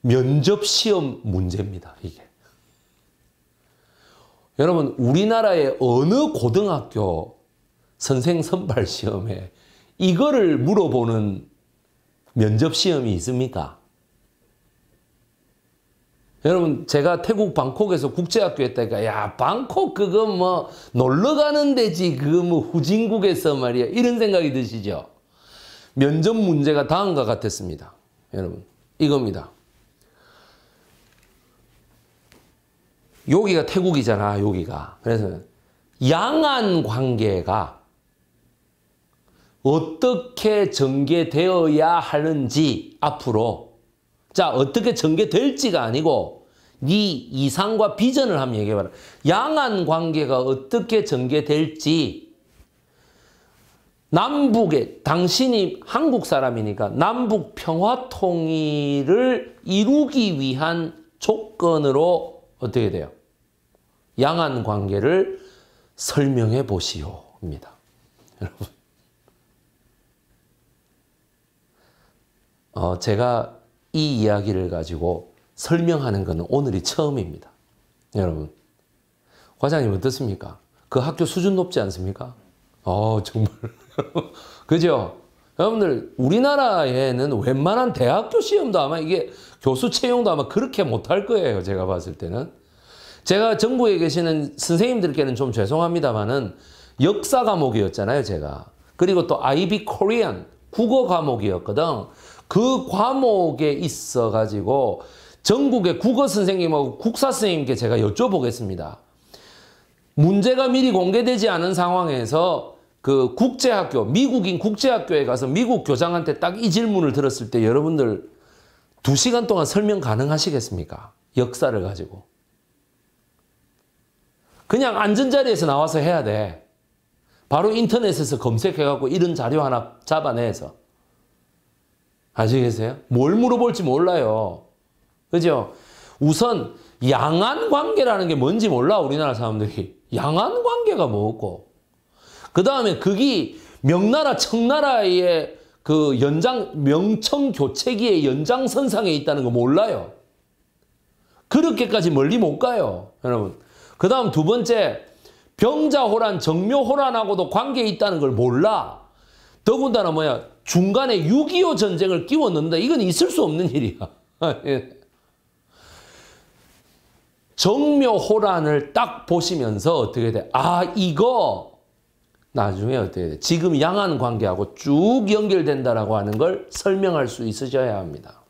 면접 시험 문제입니다. 이게. 여러분, 우리나라의 어느 고등학교 선생 선발 시험에 이거를 물어보는 면접 시험이 있습니까? 여러분 제가 태국 방콕에서 국제학교 했다니까 야 방콕 그거 뭐 놀러 가는 데지 그거 뭐 후진국에서 말이야 이런 생각이 드시죠 면접 문제가 다음과 같았습니다 여러분 이겁니다 여기가 태국이잖아 여기가 그래서 양안 관계가 어떻게 전개되어야 하는지 앞으로 자 어떻게 전개될지가 아니고 이 이상과 비전을 한번 얘기해봐라. 양안 관계가 어떻게 전개될지 남북의 당신이 한국 사람이니까 남북 평화 통일을 이루기 위한 조건으로 어떻게 돼요? 양안 관계를 설명해 보시오입니다. 여러분. 어, 제가 이 이야기를 가지고 설명하는 것은 오늘이 처음입니다. 여러분, 과장님 어떻습니까? 그 학교 수준 높지 않습니까? 어, 정말. 그죠? 여러분들, 우리나라에는 웬만한 대학교 시험도 아마 이게 교수 채용도 아마 그렇게 못할 거예요. 제가 봤을 때는. 제가 정부에 계시는 선생님들께는 좀 죄송합니다만은 역사 과목이었잖아요. 제가. 그리고 또 IB 코리안 국어 과목이었거든. 그 과목에 있어 가지고 전국의 국어 선생님하고 국사 선생님께 제가 여쭤보겠습니다. 문제가 미리 공개되지 않은 상황에서 그 국제학교, 미국인 국제학교에 가서 미국 교장한테 딱 이 질문을 들었을 때 여러분들 두시간 동안 설명 가능하시겠습니까? 역사를 가지고. 그냥 앉은 자리에서 나와서 해야 돼. 바로 인터넷에서 검색해갖고 이런 자료 하나 잡아내서. 아시겠어요? 뭘 물어볼지 몰라요. 그죠? 우선 양안 관계라는 게 뭔지 몰라 우리나라 사람들이. 양안 관계가 뭐고. 그 다음에 그게 명나라 청나라의 그 연장 명청 교체기의 연장선상에 있다는 거 몰라요. 그렇게까지 멀리 못 가요. 여러분. 그 다음 두 번째 병자호란 정묘호란하고도 관계 있다는 걸 몰라. 더군다나 뭐야 중간에 6.25 전쟁을 끼워 넣는다. 이건 있을 수 없는 일이야. 아, 예. 정묘호란을 딱 보시면서 어떻게 돼? 아, 이거 나중에 어떻게 돼? 지금 양안 관계하고 쭉 연결된다라고 하는 걸 설명할 수 있으셔야 합니다.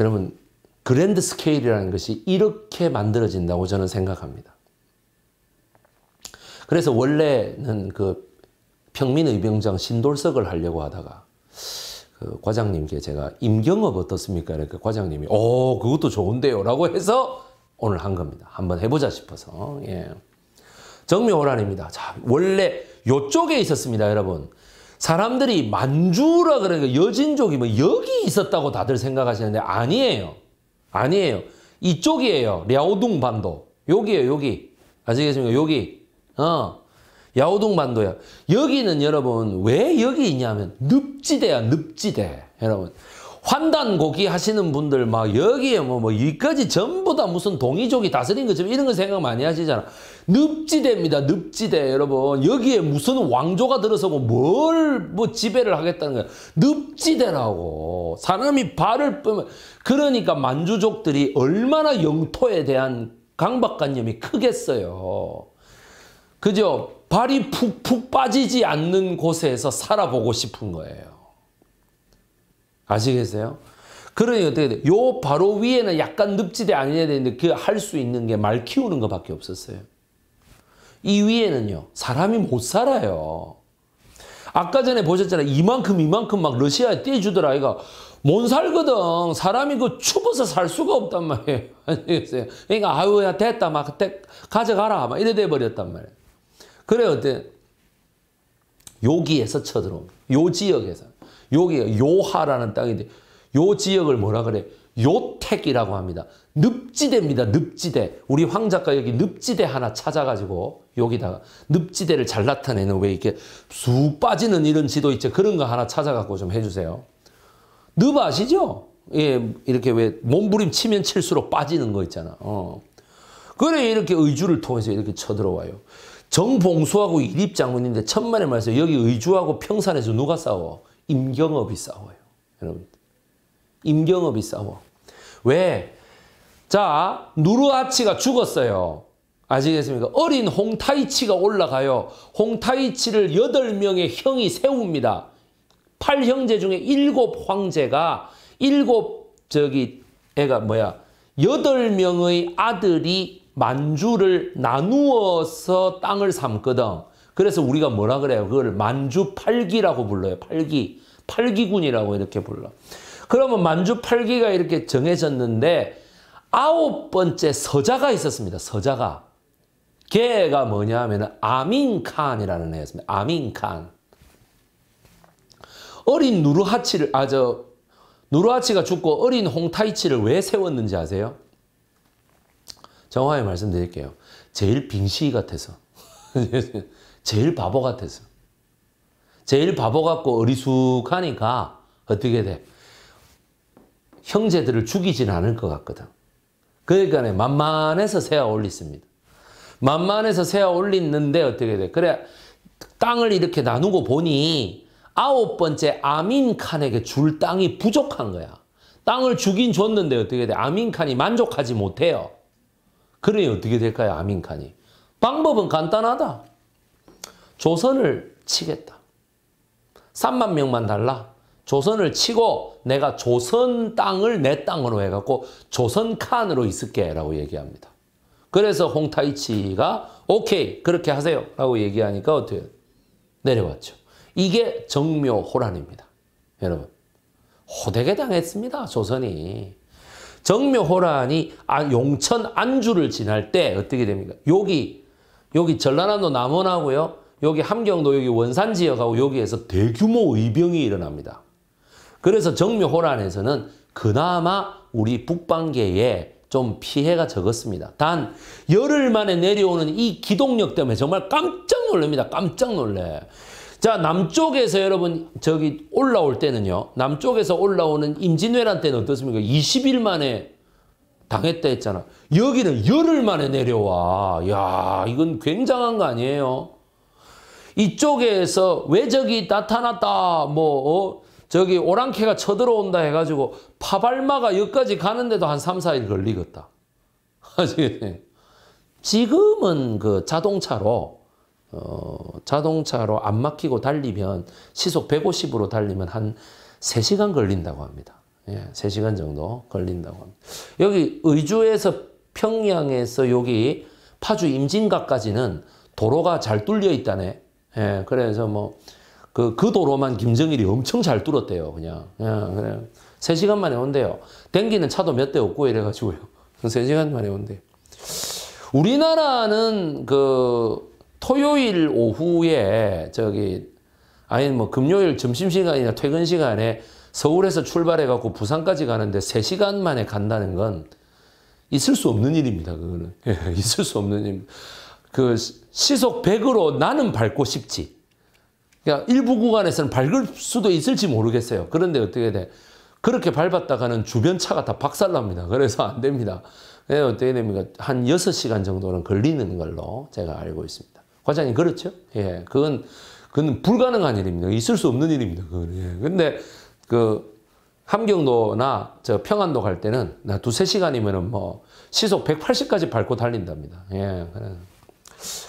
여러분, 그랜드 스케일이라는 것이 이렇게 만들어진다고 저는 생각합니다. 그래서 원래는 그 평민의병장 신돌석을 하려고 하다가 그 과장님께 제가 임경업 어떻습니까? 이렇게 과장님이 오 어, 그것도 좋은데요 라고 해서 오늘 한 겁니다. 한번 해보자 싶어서 예. 정묘호란입니다. 자 원래 요쪽에 있었습니다 여러분. 사람들이 만주라 그러니까 여진족이 뭐 여기 있었다고 다들 생각하시는데 아니에요. 아니에요. 이쪽이에요. 랴오둥 반도. 여기에요 여기. 아시겠습니까? 여기. 어. 야오동 반도야. 여기는 여러분 왜 여기 있냐면 늪지대야 늪지대. 여러분 환단 고기 하시는 분들 막 여기에 뭐, 뭐 여기까지 전부 다 무슨 동이족이 다스린 것처럼 이런 거 생각 많이 하시잖아. 늪지대입니다. 늪지대 여러분. 여기에 무슨 왕조가 들어서고 뭘 뭐 지배를 하겠다는 거야. 늪지대라고. 사람이 발을 뿜면 그러니까 만주족들이 얼마나 영토에 대한 강박관념이 크겠어요. 그죠? 발이 푹푹 빠지지 않는 곳에서 살아보고 싶은 거예요. 아시겠어요? 그러니 어떻게 돼? 요 바로 위에는 약간 늪지대 아니어 되는데 그 할 수 있는 게 말 키우는 것밖에 없었어요. 이 위에는요. 사람이 못 살아요. 아까 전에 보셨잖아요. 이만큼 이만큼 막 러시아에 떼주더라. 아이가 그러니까 못 살거든. 사람이 그 죽어서 살 수가 없단 말이에요. 아시겠어요? 그러니까 아유 야 됐다 막 가져가라 막 이래 돼버렸단 말이에요. 그래 어때? 여기에서 쳐들어온 요 지역에서 요기 요하라는 땅인데 요 지역을 뭐라 그래? 요택이라고 합니다. 늪지대입니다. 늪지대. 우리 황 작가 여기 늪지대 하나 찾아가지고 여기다가 늪지대를 잘 나타내는 왜 이렇게 쑥 빠지는 이런 지도 있죠. 그런 거 하나 찾아갖고 좀 해주세요. 늪 아시죠? 예, 이렇게 왜 몸부림 치면 칠수록 빠지는 거 있잖아. 어. 그래 이렇게 의주를 통해서 이렇게 쳐들어와요. 정봉수하고 이립 장군인데 천만의 말씀 여기 의주하고 평산에서 누가 싸워? 임경업이 싸워요. 여러분 임경업이 싸워. 왜? 자 누르아치가 죽었어요. 아시겠습니까? 어린 홍타이치가 올라가요. 홍타이치를 8명의 형이 세웁니다. 8형제 중에 7 황제가 7 저기 애가 뭐야 8명의 아들이 만주를 나누어서 땅을 삼거든. 그래서 우리가 뭐라 그래요? 그걸 만주 팔기라고 불러요. 팔기. 팔기군이라고 이렇게 불러. 그러면 만주 팔기가 이렇게 정해졌는데 아홉 번째 서자가 있었습니다. 서자가. 걔가 뭐냐 하면 아민칸이라는 애였습니다. 아민칸. 어린 누르하치를, 아, 저, 누르하치가 죽고 어린 홍타이치를 왜 세웠는지 아세요? 정확하게 말씀드릴게요. 제일 빙시 같아서. 제일 바보 같아서. 제일 바보 같고 어리숙하니까 어떻게 돼? 형제들을 죽이진 않을 것 같거든. 그러니까 만만해서 세아 올리습니다. 만만해서 세아 올리는데 어떻게 돼? 그래 땅을 이렇게 나누고 보니 아홉 번째 아민칸에게 줄 땅이 부족한 거야. 땅을 주긴 줬는데 어떻게 돼? 아민칸이 만족하지 못해요. 그러니 어떻게 될까요? 아민칸이. 방법은 간단하다. 조선을 치겠다. 3만 명만 달라. 조선을 치고 내가 조선 땅을 내 땅으로 해갖고 조선 칸으로 있을게 라고 얘기합니다. 그래서 홍타이치가 오케이 그렇게 하세요 라고 얘기하니까 어떻게 내려왔죠. 이게 정묘호란입니다. 여러분 호되게 당했습니다. 조선이. 정묘호란이 아, 용천 안주를 지날 때 어떻게 됩니까? 여기 여기 전라남도 남원하고요. 여기 함경도 여기 원산 지역하고 여기에서 대규모 의병이 일어납니다. 그래서 정묘호란에서는 그나마 우리 북방계에 좀 피해가 적었습니다. 단 열흘 만에 내려오는 이 기동력 때문에 정말 깜짝 놀랍니다. 깜짝 놀래. 자 남쪽에서 여러분 저기 올라올 때는요. 남쪽에서 올라오는 임진왜란 때는 어떻습니까? 20일 만에 당했다 했잖아. 여기는 열흘 만에 내려와. 야 이건 굉장한 거 아니에요. 이쪽에서 왜적이 나타났다 뭐 어? 저기 오랑캐가 쳐들어온다 해가지고 파발마가 여기까지 가는데도 한 3, 4일 걸리겠다. 아시겠어 지금은 그 자동차로 어, 자동차로 안 막히고 달리면 시속 150으로 달리면 한 3시간 걸린다고 합니다. 예, 3시간 정도 걸린다고 합니다. 여기 의주에서 평양에서 여기 파주 임진각까지는 도로가 잘 뚫려 있다네. 예, 그래서 뭐, 그, 그 도로만 김정일이 엄청 잘 뚫었대요, 그냥. 예, 그래. 3시간 만에 온대요. 댕기는 차도 몇 대 없고 이래가지고요. 3시간 만에 온대요. 우리나라는 그, 토요일 오후에 저기 아니 뭐 금요일 점심 시간이나 퇴근 시간에 서울에서 출발해 갖고 부산까지 가는데 3시간 만에 간다는 건 있을 수 없는 일입니다. 그거는 예, 있을 수 없는 일. 그 시속 100으로 나는 밟고 싶지. 그러니까 일부 구간에서는 밟을 수도 있을지 모르겠어요. 그런데 어떻게 돼? 그렇게 밟았다가는 주변 차가 다 박살납니다. 그래서 안 됩니다. 예, 어떻게 됩니까? 한 6시간 정도는 걸리는 걸로 제가 알고 있습니다. 과장님 그렇죠? 예, 그건 그건 불가능한 일입니다. 있을 수 없는 일입니다. 그건. 예. 그 함경도나 저 평안도 갈 때는 두세 시간이면은 뭐 시속 180까지 밟고 달린답니다. 예,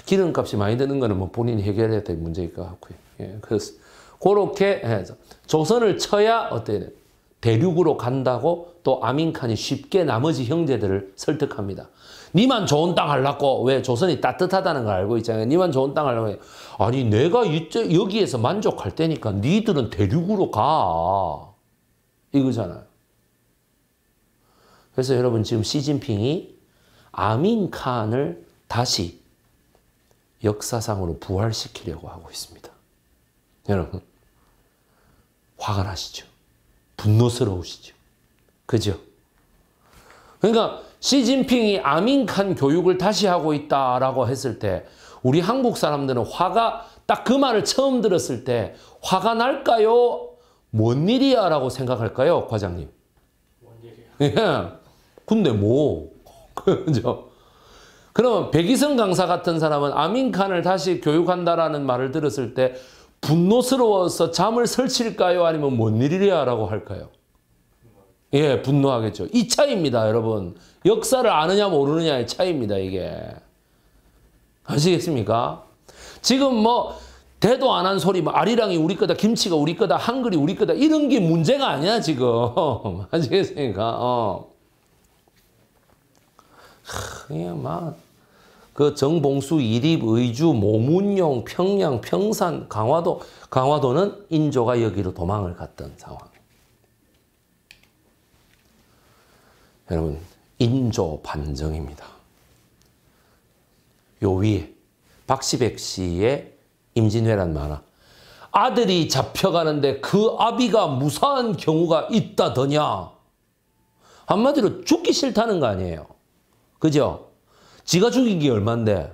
기름값이 많이 드는 거는 뭐 본인이 해결해야 될 문제일 것 같고요. 예, 그래서 그렇게 해서 예, 조선을 쳐야 어때요? 대륙으로 간다고 또 아민칸이 쉽게 나머지 형제들을 설득합니다. 니만 좋은 땅할라고왜 조선이 따뜻하다는 걸 알고 있잖아요. 니만 좋은 땅 하려고 아니 내가 이쪽 여기에서 만족할 때니까 니들은 대륙으로 가 이거잖아요. 그래서 여러분 지금 시진핑이 아민칸을 다시 역사상으로 부활시키려고 하고 있습니다. 여러분 화가 나시죠? 분노스러우시죠? 그죠? 그러니까 시진핑이 아민칸 교육을 다시 하고 있다라고 했을 때 우리 한국 사람들은 화가 딱 그 말을 처음 들었을 때 화가 날까요? 뭔 일이야? 라고 생각할까요? 과장님. 뭔 일이야. 예. 근데 뭐. 그죠? 그러면 백이성 강사 같은 사람은 아민칸을 다시 교육한다라는 말을 들었을 때 분노스러워서 잠을 설칠까요? 아니면 뭔 일이야? 라고 할까요? 예, 분노하겠죠. 이 차이입니다, 여러분. 역사를 아느냐 모르느냐의 차이입니다, 이게. 아시겠습니까? 지금 뭐 대도 안한 소리, 뭐 아리랑이 우리 거다, 김치가 우리 거다, 한글이 우리 거다 이런 게 문제가 아니야 지금 아시겠습니까? 어. 그냥 막그 정봉수 이립 의주 모문용 평양 평산 강화도 강화도는 인조가 여기로 도망을 갔던 상황. 여러분 인조 반정입니다. 요 위에 박시백 씨의 임진왜란 만화 아들이 잡혀가는데 그 아비가 무사한 경우가 있다더냐 한마디로 죽기 싫다는 거 아니에요. 그죠? 지가 죽인 게 얼만데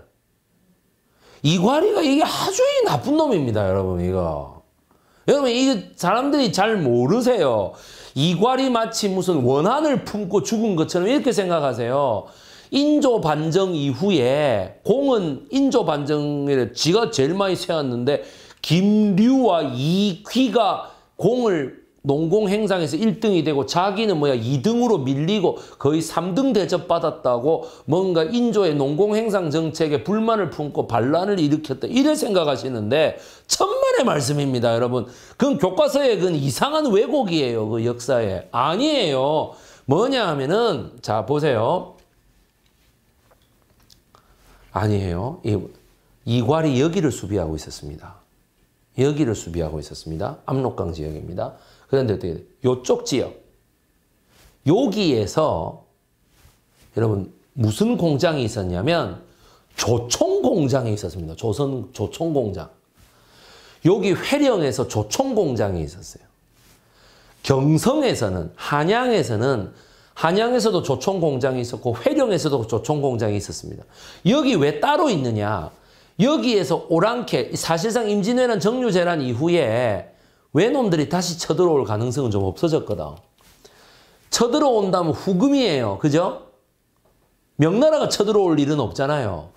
이관이가 이게 아주 나쁜 놈입니다 여러분 이거 여러분 이 사람들이 잘 모르세요 이괄이 마치 무슨 원한을 품고 죽은 것처럼 이렇게 생각하세요. 인조 반정 이후에 공은 인조 반정에 지가 제일 많이 세웠는데 김류와 이귀가 공을 농공 행상에서 1등이 되고 자기는 뭐야 2등으로 밀리고 거의 3등 대접받았다고 뭔가 인조의 농공 행상 정책에 불만을 품고 반란을 일으켰다 이래 생각하시는데 천만의 말씀입니다 여러분 그건 교과서에 그 이상한 왜곡이에요 그 역사에 아니에요 뭐냐 하면은 자 보세요 아니에요 이, 이괄이 여기를 수비하고 있었습니다 여기를 수비하고 있었습니다. 압록강 지역입니다. 그런데 어떻게 돼? 요쪽 지역. 여기에서 여러분 무슨 공장이 있었냐면 조총 공장이 있었습니다. 조선 조총 공장. 여기 회령에서 조총 공장이 있었어요. 경성에서는 한양에서는 한양에서도 조총 공장이 있었고 회령에서도 조총 공장이 있었습니다. 여기 왜 따로 있느냐? 여기에서 오랑캐 사실상 임진왜란 정유재란 이후에 외놈들이 다시 쳐들어올 가능성은 좀 없어졌거든. 쳐들어온다면 후금이에요. 그죠? 명나라가 쳐들어올 일은 없잖아요.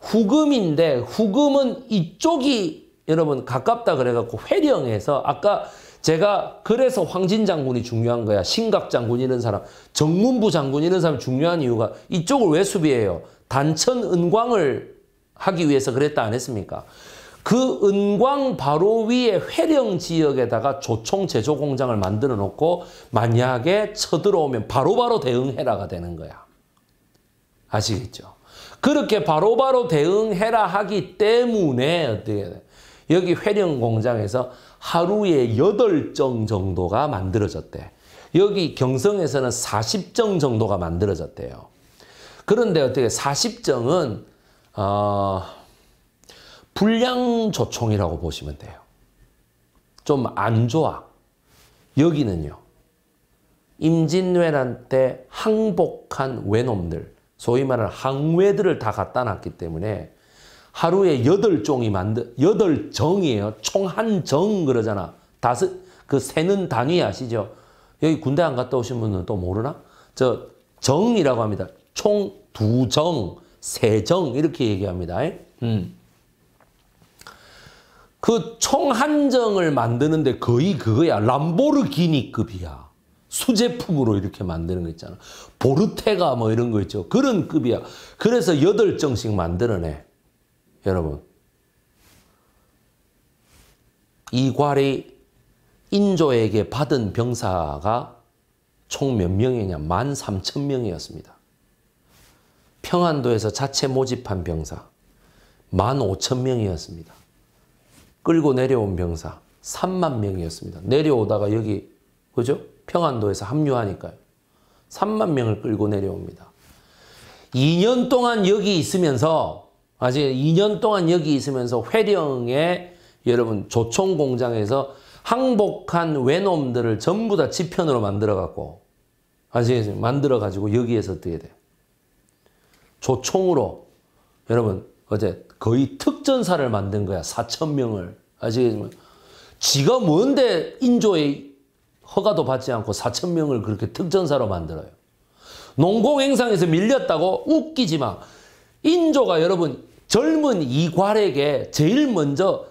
후금인데 후금은 이쪽이 여러분 가깝다 그래갖고 회령해서 아까 제가 그래서 황진 장군이 중요한 거야. 신각 장군 이런 사람, 정문부 장군 이런 사람 중요한 이유가 이쪽을 왜 수비해요? 단천 은광을 하기 위해서 그랬다 안 했습니까? 그 은광 바로 위에 회령 지역에다가 조총 제조 공장을 만들어 놓고 만약에 쳐들어오면 바로바로 바로 대응해라가 되는 거야. 아시겠죠? 그렇게 바로바로 바로 대응해라 하기 때문에 어떻게 돼? 여기 회령 공장에서 하루에 8정 정도가 만들어졌대. 여기 경성에서는 40정 정도가 만들어졌대요. 그런데 어떻게 40정은 어 불량 조총이라고 보시면 돼요. 좀 안 좋아. 여기는요. 임진왜란 때 항복한 외놈들, 소위 말하는 항외들을 다 갖다 놨기 때문에 하루에 여덟 종이 만들, 여덟 정이에요. 총 한 정 그러잖아. 다섯, 그 세는 단위 아시죠? 여기 군대 안 갔다 오신 분은 또 모르나? 저 정이라고 합니다. 총 두 정, 세 정 이렇게 얘기합니다. 음. 그 총한정을 만드는데 거의 그거야. 람보르기니급이야. 수제품으로 이렇게 만드는 거 있잖아. 보르테가 뭐 이런 거 있죠. 그런 급이야. 그래서 여덟 정씩 만들어내. 여러분. 이괄이 인조에게 받은 병사가 총 몇 명이냐? 만 삼천 명이었습니다. 평안도에서 자체 모집한 병사 만 오천 명이었습니다. 끌고 내려온 병사 3만 명이었습니다. 내려오다가 여기 그죠? 평안도에서 합류하니까요. 3만 명을 끌고 내려옵니다. 2년 동안 여기 있으면서 아직 2년 동안 여기 있으면서 회령의 여러분 조총 공장에서 항복한 외놈들을 전부 다 지편으로 만들어 갖고 아시겠습니 만들어 가지고 여기에서 어게돼 조총으로 여러분 어제 거의 특전사를 만든 거야. 4천 명을. 아시겠지만 뭐, 지가 뭔데 인조의 허가도 받지 않고 4천 명을 그렇게 특전사로 만들어요. 농공행상에서 밀렸다고 웃기지 마. 인조가 여러분 젊은 이괄에게 제일 먼저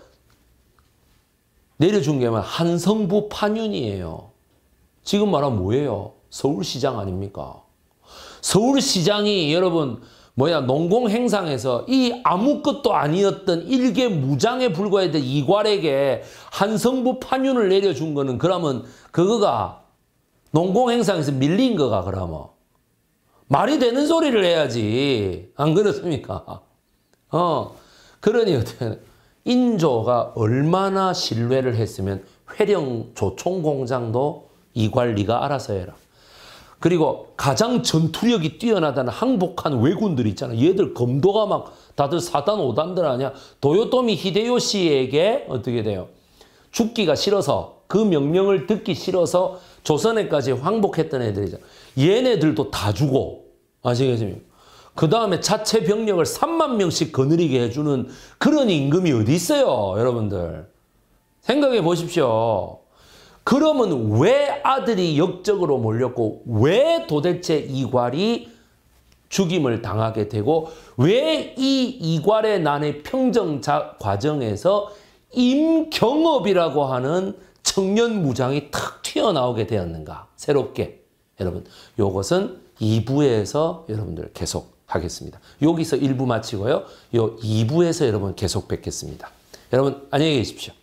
내려준 게 뭐 한성부 파윤이에요. 지금 말하면 뭐예요? 서울시장 아닙니까? 서울시장이 여러분 뭐야 농공 행상에서 이 아무것도 아니었던 일개 무장에 불과했던 이괄에게 한성부 판윤을 내려준 거는 그러면 그거가 농공 행상에서 밀린 거가 그러면 말이 되는 소리를 해야지 안 그렇습니까? 어 그러니 어떻게 인조가 얼마나 신뢰를 했으면 회령 조총공장도 이관리가 알아서 해라. 그리고 가장 전투력이 뛰어나다는 항복한 왜군들 있잖아. 얘들 검도가 막 다들 사단오단들 아니야. 도요토미 히데요시에게 어떻게 돼요? 죽기가 싫어서 그 명령을 듣기 싫어서 조선에까지 항복했던 애들이죠. 얘네들도 다 죽어. 아시겠습니까? 그 다음에 자체 병력을 3만 명씩 거느리게 해주는 그런 임금이 어디 있어요, 여러분들. 생각해 보십시오. 그러면 왜 아들이 역적으로 몰렸고 왜 도대체 이괄이 죽임을 당하게 되고 왜 이 이괄의 난의 평정 자, 과정에서 임경업이라고 하는 청년 무장이 탁 튀어나오게 되었는가 새롭게 여러분 이것은 2부에서 여러분들 계속 하겠습니다. 여기서 1부 마치고요. 요 2부에서 여러분 계속 뵙겠습니다. 여러분 안녕히 계십시오.